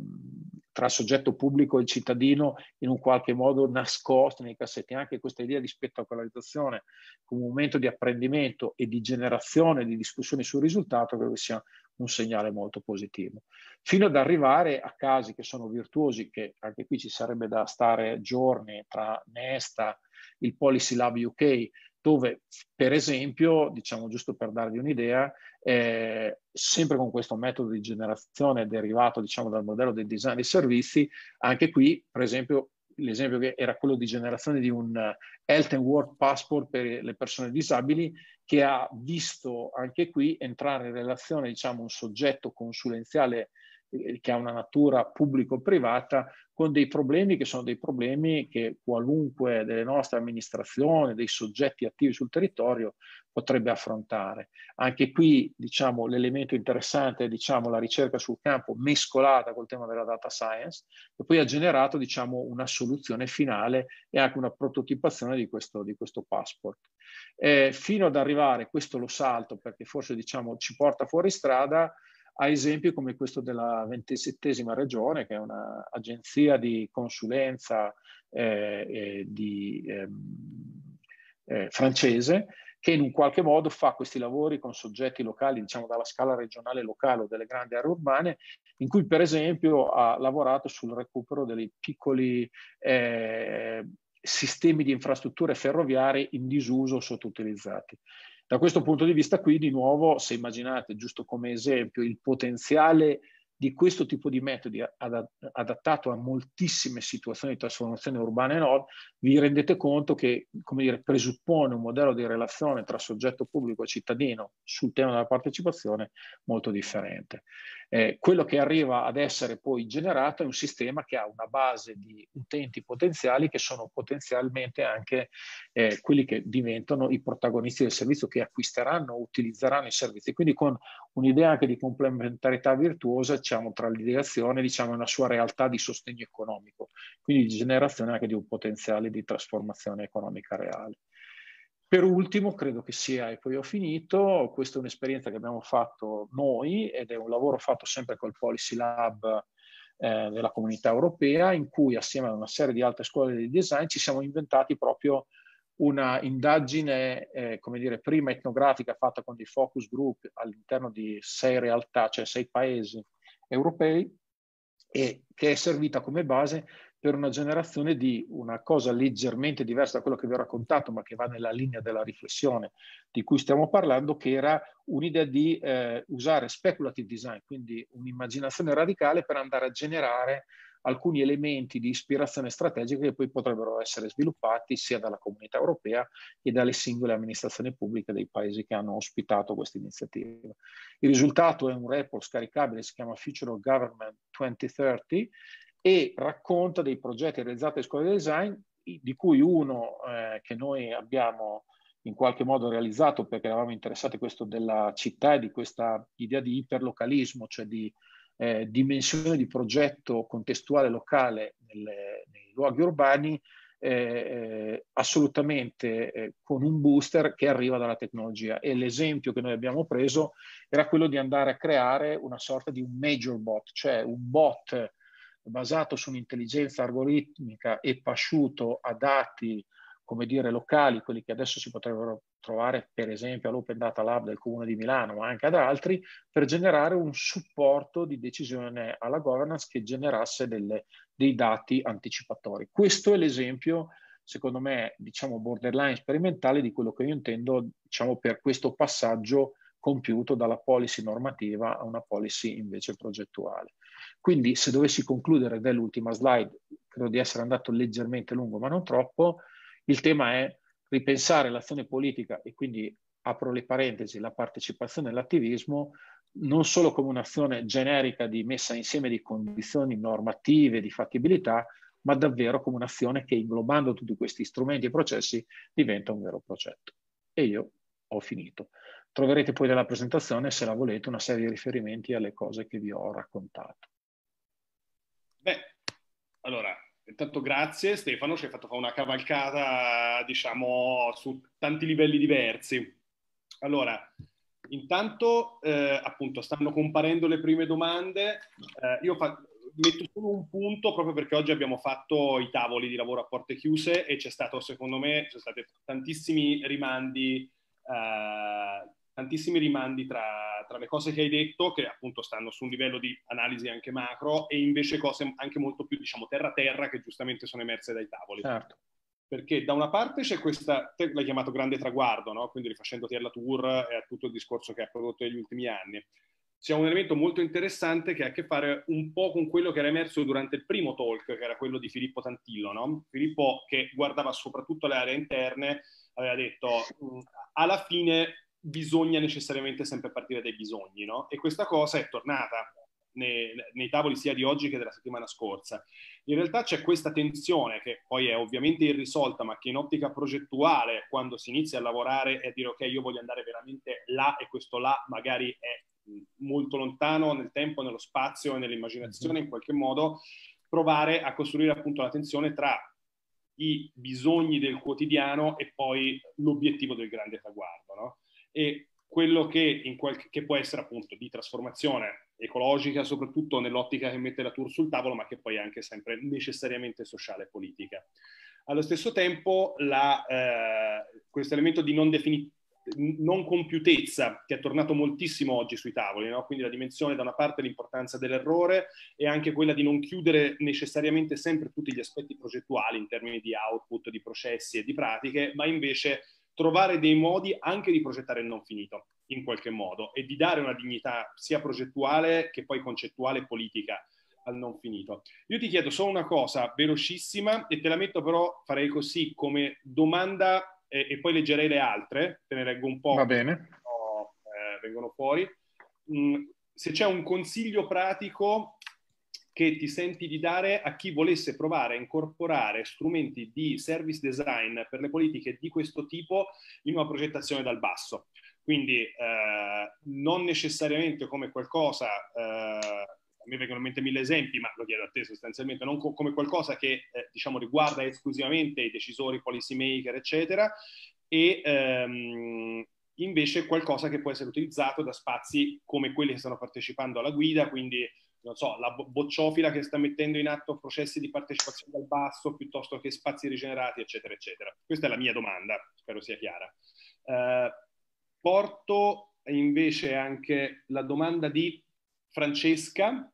tra soggetto pubblico e il cittadino in un qualche modo nascosto nei cassetti. Anche questa idea di spettacolarizzazione come un momento di apprendimento e di generazione di discussioni sul risultato credo che sia un segnale molto positivo. Fino ad arrivare a casi che sono virtuosi, che anche qui ci sarebbe da stare giorni tra Nesta, il Policy Lab UK, dove per esempio, diciamo giusto per darvi un'idea, eh, sempre con questo metodo di generazione derivato diciamo, dal modello del design dei servizi, anche qui per esempio l'esempio che era quello di generazione di un eh, Health and Work Passport per le persone disabili, che ha visto anche qui entrare in relazione diciamo, un soggetto consulenziale eh, che ha una natura pubblico-privata, con dei problemi che sono dei problemi che qualunque delle nostre amministrazioni, dei soggetti attivi sul territorio potrebbe affrontare. Anche qui, diciamo, l'elemento interessante è diciamo, la ricerca sul campo mescolata col tema della data science, che poi ha generato diciamo, una soluzione finale e anche una prototipazione di questo, di questo passport. Eh, fino ad arrivare, questo lo salto perché forse diciamo, ci porta fuori strada, a esempi come questo della 27 regione, che è un'agenzia di consulenza eh, di, ehm, eh, francese, che in un qualche modo fa questi lavori con soggetti locali, diciamo dalla scala regionale locale o delle grandi aree urbane, in cui per esempio ha lavorato sul recupero dei piccoli eh, sistemi di infrastrutture ferroviarie in disuso o sottoutilizzati. Da questo punto di vista qui, di nuovo, se immaginate, giusto come esempio, il potenziale di questo tipo di metodi adattato a moltissime situazioni di trasformazione urbana e no, vi rendete conto che dire, presuppone un modello di relazione tra soggetto pubblico e cittadino sul tema della partecipazione molto differente. Eh, quello che arriva ad essere poi generato è un sistema che ha una base di utenti potenziali che sono potenzialmente anche eh, quelli che diventano i protagonisti del servizio, che acquisteranno o utilizzeranno i servizi. Quindi con un'idea anche di complementarità virtuosa, diciamo, tra l'ideazione diciamo, e una sua realtà di sostegno economico, quindi di generazione anche di un potenziale di trasformazione economica reale. Per ultimo, credo che sia, e poi ho finito, questa è un'esperienza che abbiamo fatto noi ed è un lavoro fatto sempre col Policy Lab eh, della comunità europea, in cui assieme a una serie di altre scuole di design ci siamo inventati proprio una indagine, eh, come dire, prima etnografica fatta con dei focus group all'interno di sei realtà, cioè sei paesi europei, e che è servita come base per una generazione di una cosa leggermente diversa da quello che vi ho raccontato, ma che va nella linea della riflessione di cui stiamo parlando, che era un'idea di eh, usare speculative design, quindi un'immaginazione radicale per andare a generare alcuni elementi di ispirazione strategica che poi potrebbero essere sviluppati sia dalla comunità europea che dalle singole amministrazioni pubbliche dei paesi che hanno ospitato questa iniziativa. Il risultato è un report scaricabile, si chiama Future of Government 2030, e racconta dei progetti realizzati alle scuola di design, di cui uno eh, che noi abbiamo in qualche modo realizzato perché eravamo interessati a questo della città e di questa idea di iperlocalismo, cioè di eh, dimensione di progetto contestuale locale nelle, nei luoghi urbani, eh, eh assolutamente eh, con un booster che arriva dalla tecnologia. E l'esempio che noi abbiamo preso era quello di andare a creare una sorta di un major bot, cioè un bot basato su un'intelligenza algoritmica e pasciuto a dati, come dire, locali, quelli che adesso si potrebbero trovare per esempio all'Open Data Lab del Comune di Milano, ma anche ad altri, per generare un supporto di decisione alla governance che generasse delle, dei dati anticipatori. Questo è l'esempio, secondo me, diciamo borderline sperimentale di quello che io intendo, diciamo, per questo passaggio compiuto dalla policy normativa a una policy invece progettuale. Quindi se dovessi concludere dell'ultima slide, credo di essere andato leggermente lungo ma non troppo, il tema è ripensare l'azione politica e quindi apro le parentesi, la partecipazione e l'attivismo, non solo come un'azione generica di messa insieme di condizioni normative, di fattibilità, ma davvero come un'azione che inglobando tutti questi strumenti e processi diventa un vero progetto. E io ho finito. Troverete poi nella presentazione, se la volete, una serie di riferimenti alle cose che vi ho raccontato. Allora, intanto grazie Stefano, ci hai fatto fare una cavalcata, diciamo, su tanti livelli diversi. Allora, intanto eh, appunto stanno comparendo le prime domande. Eh, io fa- metto solo un punto proprio perché oggi abbiamo fatto i tavoli di lavoro a porte chiuse e c'è stato, secondo me, ci sono stati tantissimi rimandi eh, tantissimi rimandi tra, tra, le cose che hai detto, che appunto stanno su un livello di analisi anche macro, e invece cose anche molto più, diciamo, terra-terra che giustamente sono emerse dai tavoli. Certo. Perché da una parte c'è questa, te l'hai chiamato grande traguardo, no? quindi rifacendoti alla tour e a tutto il discorso che ha prodotto negli ultimi anni. C'è un elemento molto interessante che ha a che fare un po' con quello che era emerso durante il primo talk, che era quello di Filippo Tantillo, no? Filippo che guardava soprattutto le aree interne, aveva detto mm, alla fine bisogna necessariamente sempre partire dai bisogni, no? E questa cosa è tornata nei, nei, tavoli sia di oggi che della settimana scorsa. In realtà c'è questa tensione che poi è ovviamente irrisolta, ma che in ottica progettuale, quando si inizia a lavorare, e a dire ok, io voglio andare veramente là e questo là magari è molto lontano nel tempo, nello spazio e nell'immaginazione mhm. in qualche modo, provare a costruire appunto la tensione tra i bisogni del quotidiano e poi l'obiettivo del grande traguardo. No? e quello che, qualche, che, può essere appunto di trasformazione ecologica, soprattutto nell'ottica che mette la Tour sul tavolo, ma che poi è anche sempre necessariamente sociale e politica. Allo stesso tempo, eh, questo elemento di non, defini- non compiutezza che è tornato moltissimo oggi sui tavoli, no? quindi la dimensione da una parte l'importanza dell'errore e anche quella di non chiudere necessariamente sempre tutti gli aspetti progettuali in termini di output, di processi e di pratiche, ma invece trovare dei modi anche di progettare il non finito in qualche modo e di dare una dignità sia progettuale che poi concettuale e politica al non finito. Io ti chiedo solo una cosa velocissima e te la metto però, farei così come domanda e, e poi leggerei le altre, te ne leggo un po'. Va bene. Eh, vengono fuori. Mm, se c'è un consiglio pratico che ti senti di dare a chi volesse provare a incorporare strumenti di service design per le politiche di questo tipo in una progettazione dal basso. Quindi eh, non necessariamente come qualcosa, eh, a me vengono in mente mille esempi, ma lo chiedo a te sostanzialmente, non co- come qualcosa che eh, diciamo, riguarda esclusivamente i decisori, policy maker, eccetera, e ehm, invece qualcosa che può essere utilizzato da spazi come quelli che stanno partecipando alla guida, quindi non so, la bocciofila che sta mettendo in atto processi di partecipazione dal basso piuttosto che spazi rigenerati, eccetera, eccetera. Questa è la mia domanda, spero sia chiara. Eh, porto invece anche la domanda di Francesca,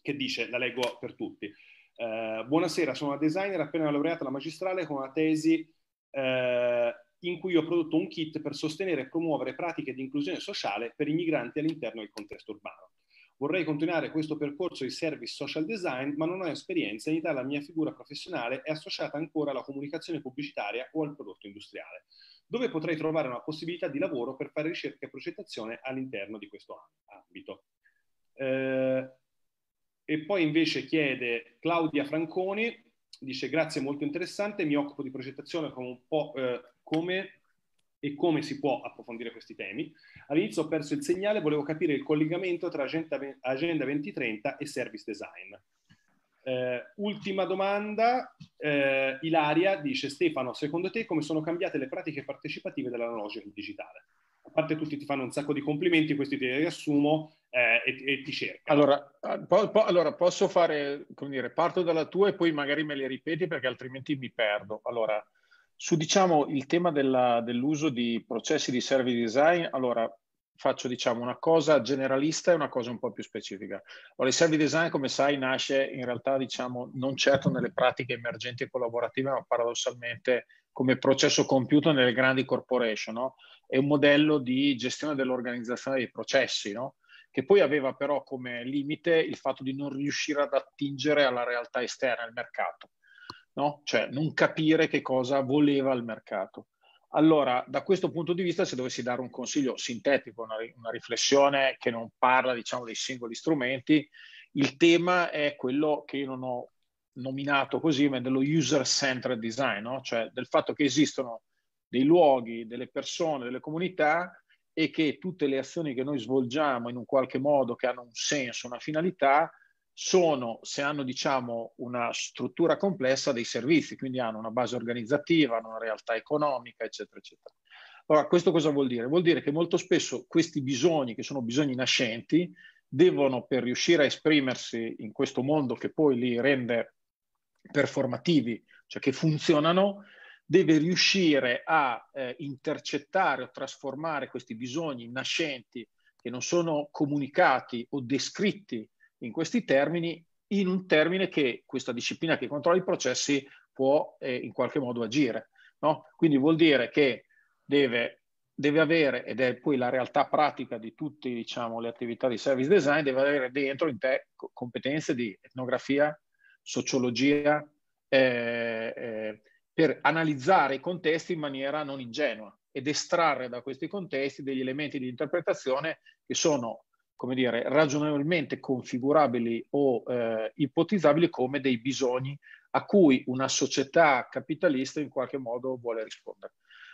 che dice, la leggo per tutti. Eh, buonasera, sono una designer appena laureata alla magistrale con una tesi eh, in cui ho prodotto un kit per sostenere e promuovere pratiche di inclusione sociale per i migranti all'interno del contesto urbano. Vorrei continuare questo percorso di service social design, ma non ho esperienza. In Italia la mia figura professionale è associata ancora alla comunicazione pubblicitaria o al prodotto industriale. Dove potrei trovare una possibilità di lavoro per fare ricerca e progettazione all'interno di questo ambito? Eh, e poi invece chiede Claudia Franconi, dice grazie, molto interessante, mi occupo di progettazione come un po' eh, come e come si può approfondire questi temi. All'inizio ho perso il segnale, volevo capire il collegamento tra Agenda 2030 e Service Design. Eh, ultima domanda, eh, Ilaria dice Stefano, secondo te come sono cambiate le pratiche partecipative dall'analogico al digitale? A parte tutti ti fanno un sacco di complimenti, questi ti riassumo eh, e, e, ti cerco. Allora, ah, po- po- allora, posso fare, come dire, parto dalla tua e poi magari me le ripeti perché altrimenti mi perdo. Allora, su diciamo, il tema della, dell'uso di processi di service design, allora faccio diciamo, una cosa generalista e una cosa un po' più specifica. Allora, il service design, come sai, nasce in realtà diciamo, non certo nelle pratiche emergenti e collaborative, ma paradossalmente come processo compiuto nelle grandi corporation. No? È un modello di gestione dell'organizzazione dei processi, no? che poi aveva però come limite il fatto di non riuscire ad attingere alla realtà esterna, al mercato no? cioè non capire che cosa voleva il mercato. Allora, da questo punto di vista, se dovessi dare un consiglio sintetico, una, una riflessione che non parla diciamo, dei singoli strumenti, il tema è quello che io non ho nominato così, ma dello user-centered design, no? cioè del fatto che esistono dei luoghi, delle persone, delle comunità e che tutte le azioni che noi svolgiamo in un qualche modo che hanno un senso, una finalità, sono, se hanno diciamo, una struttura complessa, dei servizi, quindi hanno una base organizzativa, hanno una realtà economica, eccetera, eccetera. Allora, questo cosa vuol dire? Vuol dire che molto spesso questi bisogni, che sono bisogni nascenti, devono, per riuscire a esprimersi in questo mondo che poi li rende performativi, cioè che funzionano, deve riuscire a eh, intercettare o trasformare questi bisogni nascenti che non sono comunicati o descritti in questi termini in un termine che questa disciplina che controlla i processi può eh, in qualche modo agire. No? Quindi vuol dire che deve, deve, avere, ed è poi la realtà pratica di tutte diciamo, le attività di service design, deve avere dentro in te competenze di etnografia, sociologia, eh, eh, per analizzare i contesti in maniera non ingenua ed estrarre da questi contesti degli elementi di interpretazione che sono come dire, ragionevolmente configurabili o eh, ipotizzabili come dei bisogni a cui una società capitalista in qualche modo vuole rispondere.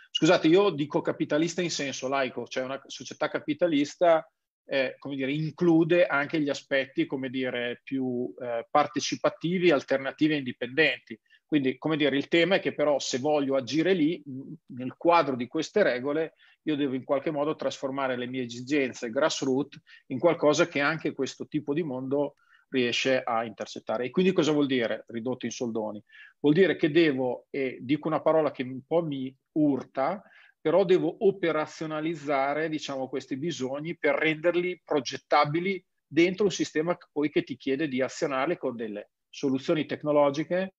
Scusate, io dico capitalista in senso laico, cioè una società capitalista eh, come dire, include anche gli aspetti come dire, più eh, partecipativi, alternativi e indipendenti. Quindi, come dire, il tema è che però se voglio agire lì, nel quadro di queste regole, io devo in qualche modo trasformare le mie esigenze grassroots in qualcosa che anche questo tipo di mondo riesce a intercettare. E quindi cosa vuol dire ridotto in soldoni? Vuol dire che devo, e dico una parola che un po' mi urta, però devo operazionalizzare diciamo, questi bisogni per renderli progettabili dentro un sistema poi che ti chiede di azionarli con delle soluzioni tecnologiche,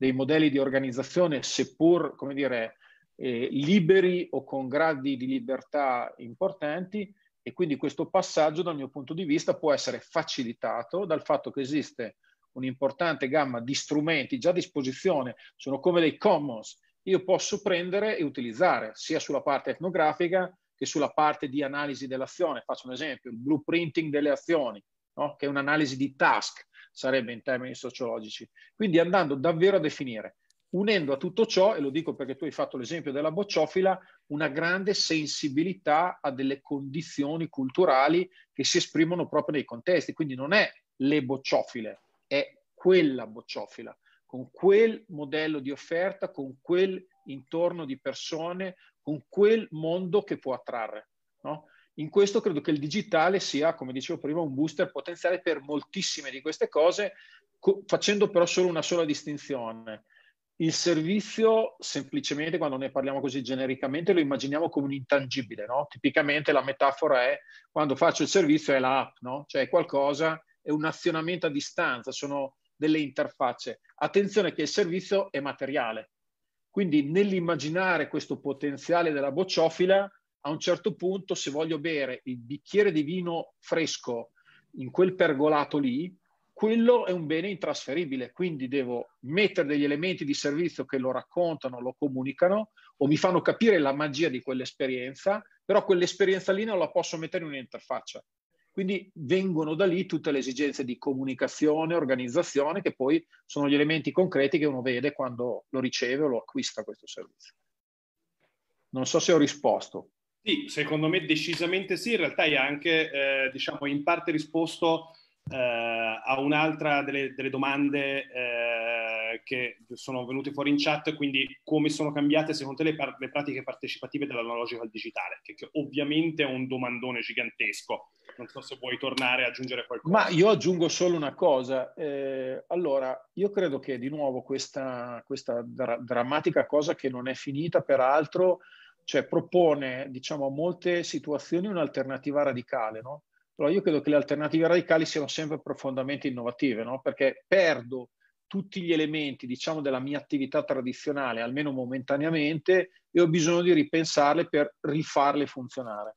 dei modelli di organizzazione, seppur come dire, eh, liberi o con gradi di libertà importanti, e quindi questo passaggio dal mio punto di vista può essere facilitato dal fatto che esiste un'importante gamma di strumenti già a disposizione, sono come dei commons, io posso prendere e utilizzare sia sulla parte etnografica che sulla parte di analisi dell'azione. Faccio un esempio, il blueprinting delle azioni, no? che è un'analisi di task sarebbe in termini sociologici. Quindi andando davvero a definire, unendo a tutto ciò, e lo dico perché tu hai fatto l'esempio della bocciofila, una grande sensibilità a delle condizioni culturali che si esprimono proprio nei contesti. Quindi non è le bocciofile, è quella bocciofila, con quel modello di offerta, con quel intorno di persone, con quel mondo che può attrarre. No? In questo credo che il digitale sia, come dicevo prima, un booster potenziale per moltissime di queste cose, co- facendo però solo una sola distinzione. Il servizio, semplicemente, quando ne parliamo così genericamente, lo immaginiamo come un intangibile, no? Tipicamente la metafora è quando faccio il servizio è l'app, no? Cioè è qualcosa, è un azionamento a distanza, sono delle interfacce. Attenzione che il servizio è materiale. Quindi nell'immaginare questo potenziale della bocciofila, a un certo punto se voglio bere il bicchiere di vino fresco in quel pergolato lì, quello è un bene intrasferibile, quindi devo mettere degli elementi di servizio che lo raccontano, lo comunicano o mi fanno capire la magia di quell'esperienza, però quell'esperienza lì non la posso mettere in un'interfaccia. Quindi vengono da lì tutte le esigenze di comunicazione, organizzazione, che poi sono gli elementi concreti che uno vede quando lo riceve o lo acquista questo servizio. Non so se ho risposto. Sì, secondo me decisamente sì, in realtà hai anche, eh, diciamo, in parte risposto eh, a un'altra delle, delle domande eh, che sono venute fuori in chat, quindi come sono cambiate secondo te le, par- le pratiche partecipative dell'analogico al digitale, che, che ovviamente è un domandone gigantesco. Non so se vuoi tornare a aggiungere qualcosa. Ma io aggiungo solo una cosa. Eh, allora, io credo che di nuovo questa, questa dra- drammatica cosa che non è finita, peraltro, cioè propone diciamo, a molte situazioni un'alternativa radicale. No? Allora io credo che le alternative radicali siano sempre profondamente innovative, no? perché perdo tutti gli elementi diciamo, della mia attività tradizionale, almeno momentaneamente, e ho bisogno di ripensarle per rifarle funzionare.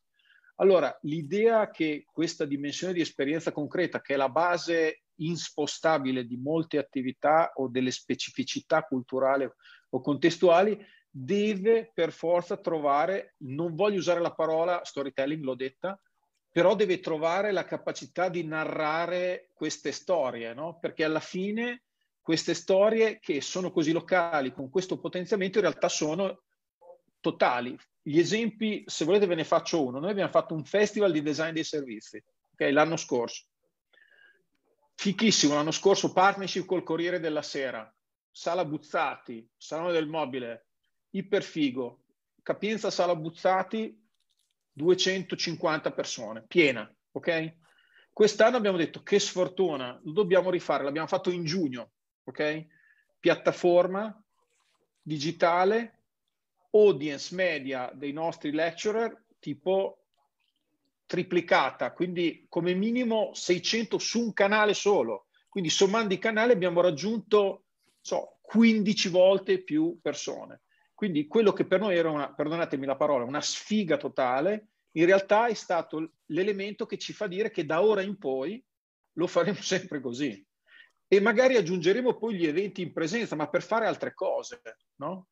Allora, l'idea che questa dimensione di esperienza concreta, che è la base inspostabile di molte attività o delle specificità culturali o contestuali, deve per forza trovare, non voglio usare la parola storytelling, l'ho detta, però deve trovare la capacità di narrare queste storie, no? perché alla fine queste storie che sono così locali, con questo potenziamento, in realtà sono totali. Gli esempi, se volete, ve ne faccio uno. Noi abbiamo fatto un festival di design dei servizi okay? l'anno scorso. Fichissimo, l'anno scorso partnership col Corriere della Sera, Sala Buzzati, Salone del Mobile, Iperfigo, capienza sala Buzzati 250 persone, piena, ok? Quest'anno abbiamo detto che sfortuna, lo dobbiamo rifare, l'abbiamo fatto in giugno, ok? Piattaforma digitale, audience media dei nostri lecturer tipo triplicata, quindi come minimo 600 su un canale solo. Quindi sommando i canali abbiamo raggiunto so, 15 volte più persone. Quindi quello che per noi era una, perdonatemi la parola, una sfiga totale, in realtà è stato l'elemento che ci fa dire che da ora in poi lo faremo *laughs* sempre così. E magari aggiungeremo poi gli eventi in presenza, ma per fare altre cose, no?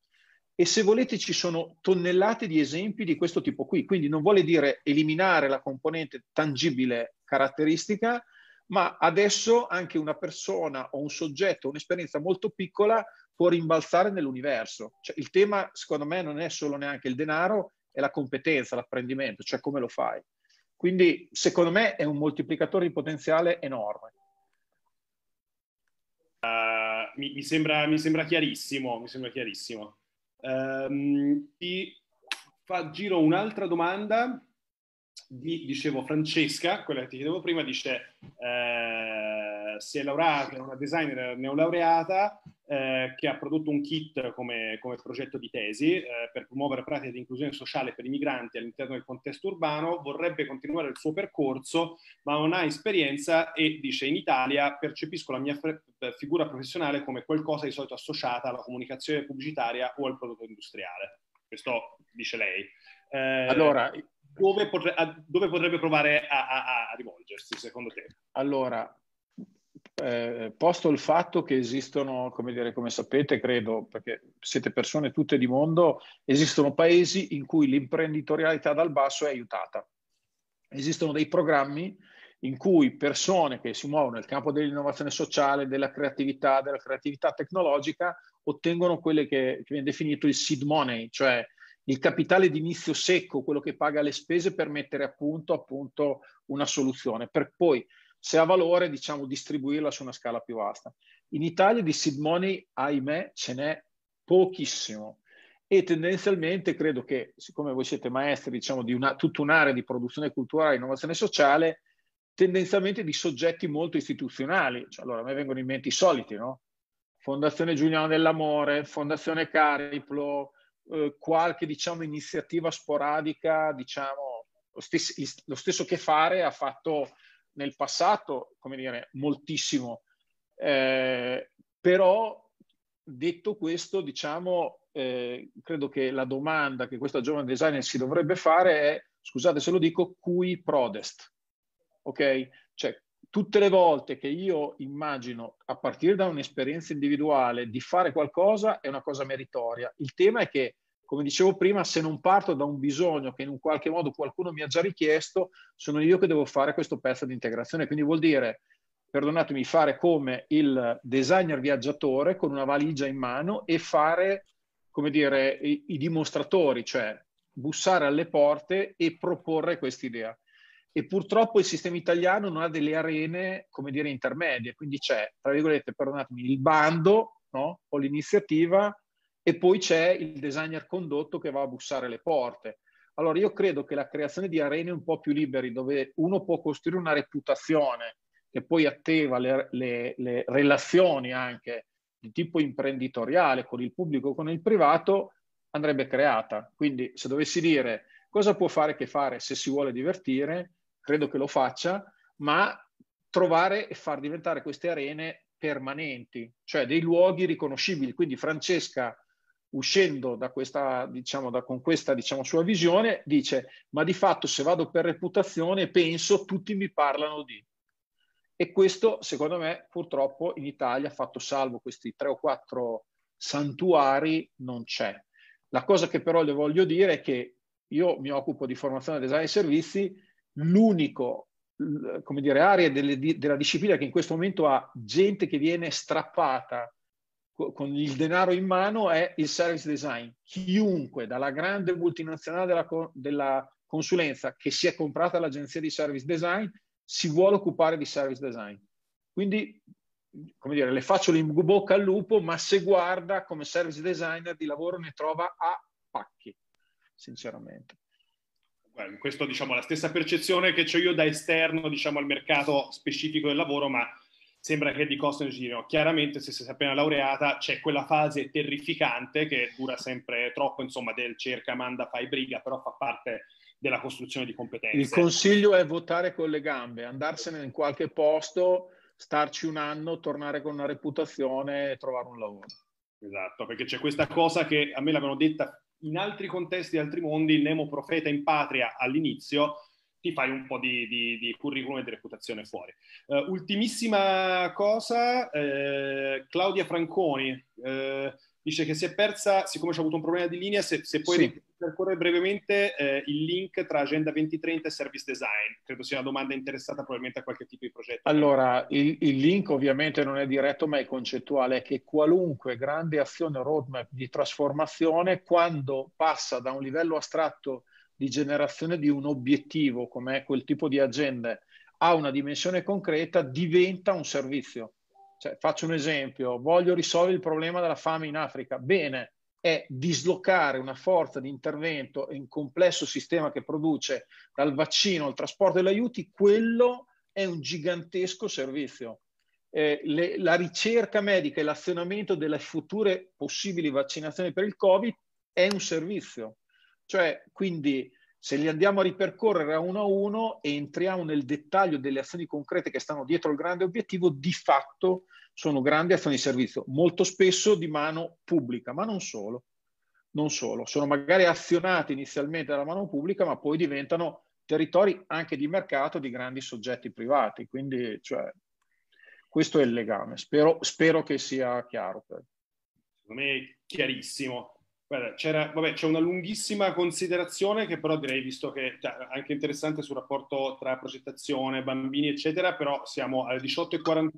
E se volete ci sono tonnellate di esempi di questo tipo qui, quindi non vuole dire eliminare la componente tangibile caratteristica, ma adesso anche una persona o un soggetto, un'esperienza molto piccola può rimbalzare nell'universo. Cioè, il tema, secondo me, non è solo neanche il denaro, è la competenza, l'apprendimento, cioè come lo fai. Quindi, secondo me, è un moltiplicatore di potenziale enorme. Uh, mi, mi, sembra, mi, sembra, chiarissimo, mi sembra chiarissimo. Um, ti fa, giro un'altra domanda di, dicevo, Francesca, quella che ti chiedevo prima, dice eh, si è laureata, è una designer neolaureata eh, che ha prodotto un kit come, come progetto di tesi eh, per promuovere pratiche di inclusione sociale per i migranti all'interno del contesto urbano, vorrebbe continuare il suo percorso ma non ha esperienza e dice in Italia percepisco la mia f- eh, figura professionale come qualcosa di solito associata alla comunicazione pubblicitaria o al prodotto industriale. Questo dice lei. Eh, allora, dove, potre, a, dove potrebbe provare a, a, a, rivolgersi, secondo te? Allora, eh, posto il fatto che esistono, come, dire, come sapete, credo, perché siete persone tutte di mondo, esistono paesi in cui l'imprenditorialità dal basso è aiutata. Esistono dei programmi in cui persone che si muovono nel campo dell'innovazione sociale, della creatività, della creatività tecnologica, ottengono quelle che, che viene definito il seed money, cioè il capitale d'inizio secco, quello che paga le spese per mettere a punto appunto una soluzione, per poi se ha valore diciamo distribuirla su una scala più vasta. In Italia di seed money, ahimè, ce n'è pochissimo e tendenzialmente credo che siccome voi siete maestri diciamo di una, tutta un'area di produzione culturale e innovazione sociale, tendenzialmente di soggetti molto istituzionali, cioè, allora a me vengono in mente i soliti, no? Fondazione Giuliano dell'Amore, Fondazione Cariplo, eh, qualche diciamo, iniziativa sporadica, diciamo, lo, stes- lo, stesso che fare ha fatto nel passato, come dire, moltissimo. Eh, però detto questo, diciamo, eh, credo che la domanda che questa giovane designer si dovrebbe fare è, scusate se lo dico, cui prodest? Ok? Cioè, tutte le volte che io immagino, a partire da un'esperienza individuale, di fare qualcosa è una cosa meritoria. Il tema è che, come dicevo prima, se non parto da un bisogno che in un qualche modo qualcuno mi ha già richiesto, sono io che devo fare questo pezzo di integrazione. Quindi vuol dire perdonatemi, fare come il designer viaggiatore con una valigia in mano e fare, come dire, i, i dimostratori, cioè bussare alle porte e proporre questa idea e purtroppo il sistema italiano non ha delle arene, come dire, intermedie, quindi c'è, tra virgolette, perdonatemi, il bando no? o l'iniziativa e poi c'è il designer condotto che va a bussare le porte. Allora io credo che la creazione di arene un po' più liberi, dove uno può costruire una reputazione che poi attiva le, le, le relazioni anche di tipo imprenditoriale con il pubblico, con il privato, andrebbe creata. Quindi se dovessi dire cosa può fare che fare se si vuole divertire, credo che lo faccia, ma trovare e far diventare queste arene permanenti, cioè dei luoghi riconoscibili. Quindi Francesca, uscendo da questa, diciamo, da, con questa diciamo, sua visione, dice, ma di fatto se vado per reputazione penso tutti mi parlano di. E questo, secondo me, purtroppo in Italia, fatto salvo questi tre o quattro santuari, non c'è. La cosa che però le voglio dire è che io mi occupo di formazione design e servizi, l'unico come dire, area delle, della disciplina che in questo momento ha gente che viene strappata con il denaro in mano è il service design. Chiunque, dalla grande multinazionale della, della consulenza che si è comprata l'agenzia di service design, si vuole occupare di service design. Quindi, come dire, le faccio in bocca al lupo, ma se guarda come service designer di lavoro ne trova a pacchi, sinceramente questo diciamo la stessa percezione che ho io da esterno diciamo, al mercato specifico del lavoro, ma sembra che di costo girino. Chiaramente se si è appena laureata c'è quella fase terrificante che dura sempre troppo, insomma, del cerca, manda, fai briga, però fa parte della costruzione di competenze. Il consiglio è votare con le gambe, andarsene in qualche posto, starci un anno, tornare con una reputazione e trovare un lavoro. Esatto, perché c'è questa cosa che a me l'avevano detta in altri contesti, in altri mondi, il Nemo profeta in patria all'inizio, ti fai un po' di, di, di curriculum e di reputazione fuori. Uh, ultimissima cosa, eh, Claudia Franconi, eh, dice che si è persa, siccome c'è avuto un problema di linea, se, se puoi sì. percorrere brevemente eh, il link tra Agenda 2030 e Service Design, credo sia una domanda interessata probabilmente a qualche tipo di progetto. Allora, il, il link ovviamente non è diretto ma è concettuale, è che qualunque grande azione roadmap di trasformazione, quando passa da un livello astratto di generazione di un obiettivo, come quel tipo di agenda, a una dimensione concreta, diventa un servizio cioè, faccio un esempio, voglio risolvere il problema della fame in Africa. Bene, è dislocare una forza di intervento e un complesso sistema che produce dal vaccino al trasporto e agli aiuti, quello è un gigantesco servizio. Eh, le, la ricerca medica e l'azionamento delle future possibili vaccinazioni per il Covid è un servizio. Cioè, quindi se li andiamo a ripercorrere a uno a uno e entriamo nel dettaglio delle azioni concrete che stanno dietro il grande obiettivo, di fatto sono grandi azioni di servizio, molto spesso di mano pubblica, ma non solo. Non solo. Sono magari azionati inizialmente dalla mano pubblica, ma poi diventano territori anche di mercato di grandi soggetti privati. Quindi, cioè, questo è il legame. Spero, spero che sia chiaro. Secondo me è chiarissimo. Guarda, c'era, vabbè, c'è una lunghissima considerazione che però direi, visto che è cioè, anche interessante sul rapporto tra progettazione, bambini, eccetera, però siamo alle 18.41,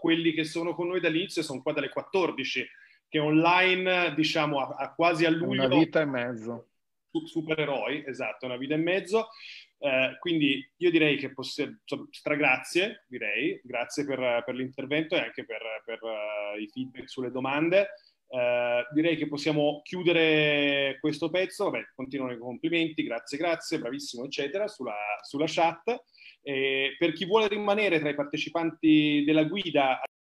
quelli che sono con noi dall'inizio sono qua dalle 14, che online, diciamo, a, a quasi a luglio... Una vita e mezzo. Supereroi, esatto, una vita e mezzo. Eh, quindi io direi che posse... stragrazie, direi, grazie per, per, l'intervento e anche per, per uh, i feedback sulle domande. Eh, direi che possiamo chiudere questo pezzo, vabbè, continuano i complimenti, grazie, grazie, bravissimo, eccetera, sulla, sulla chat. Eh, per chi vuole rimanere tra i partecipanti della guida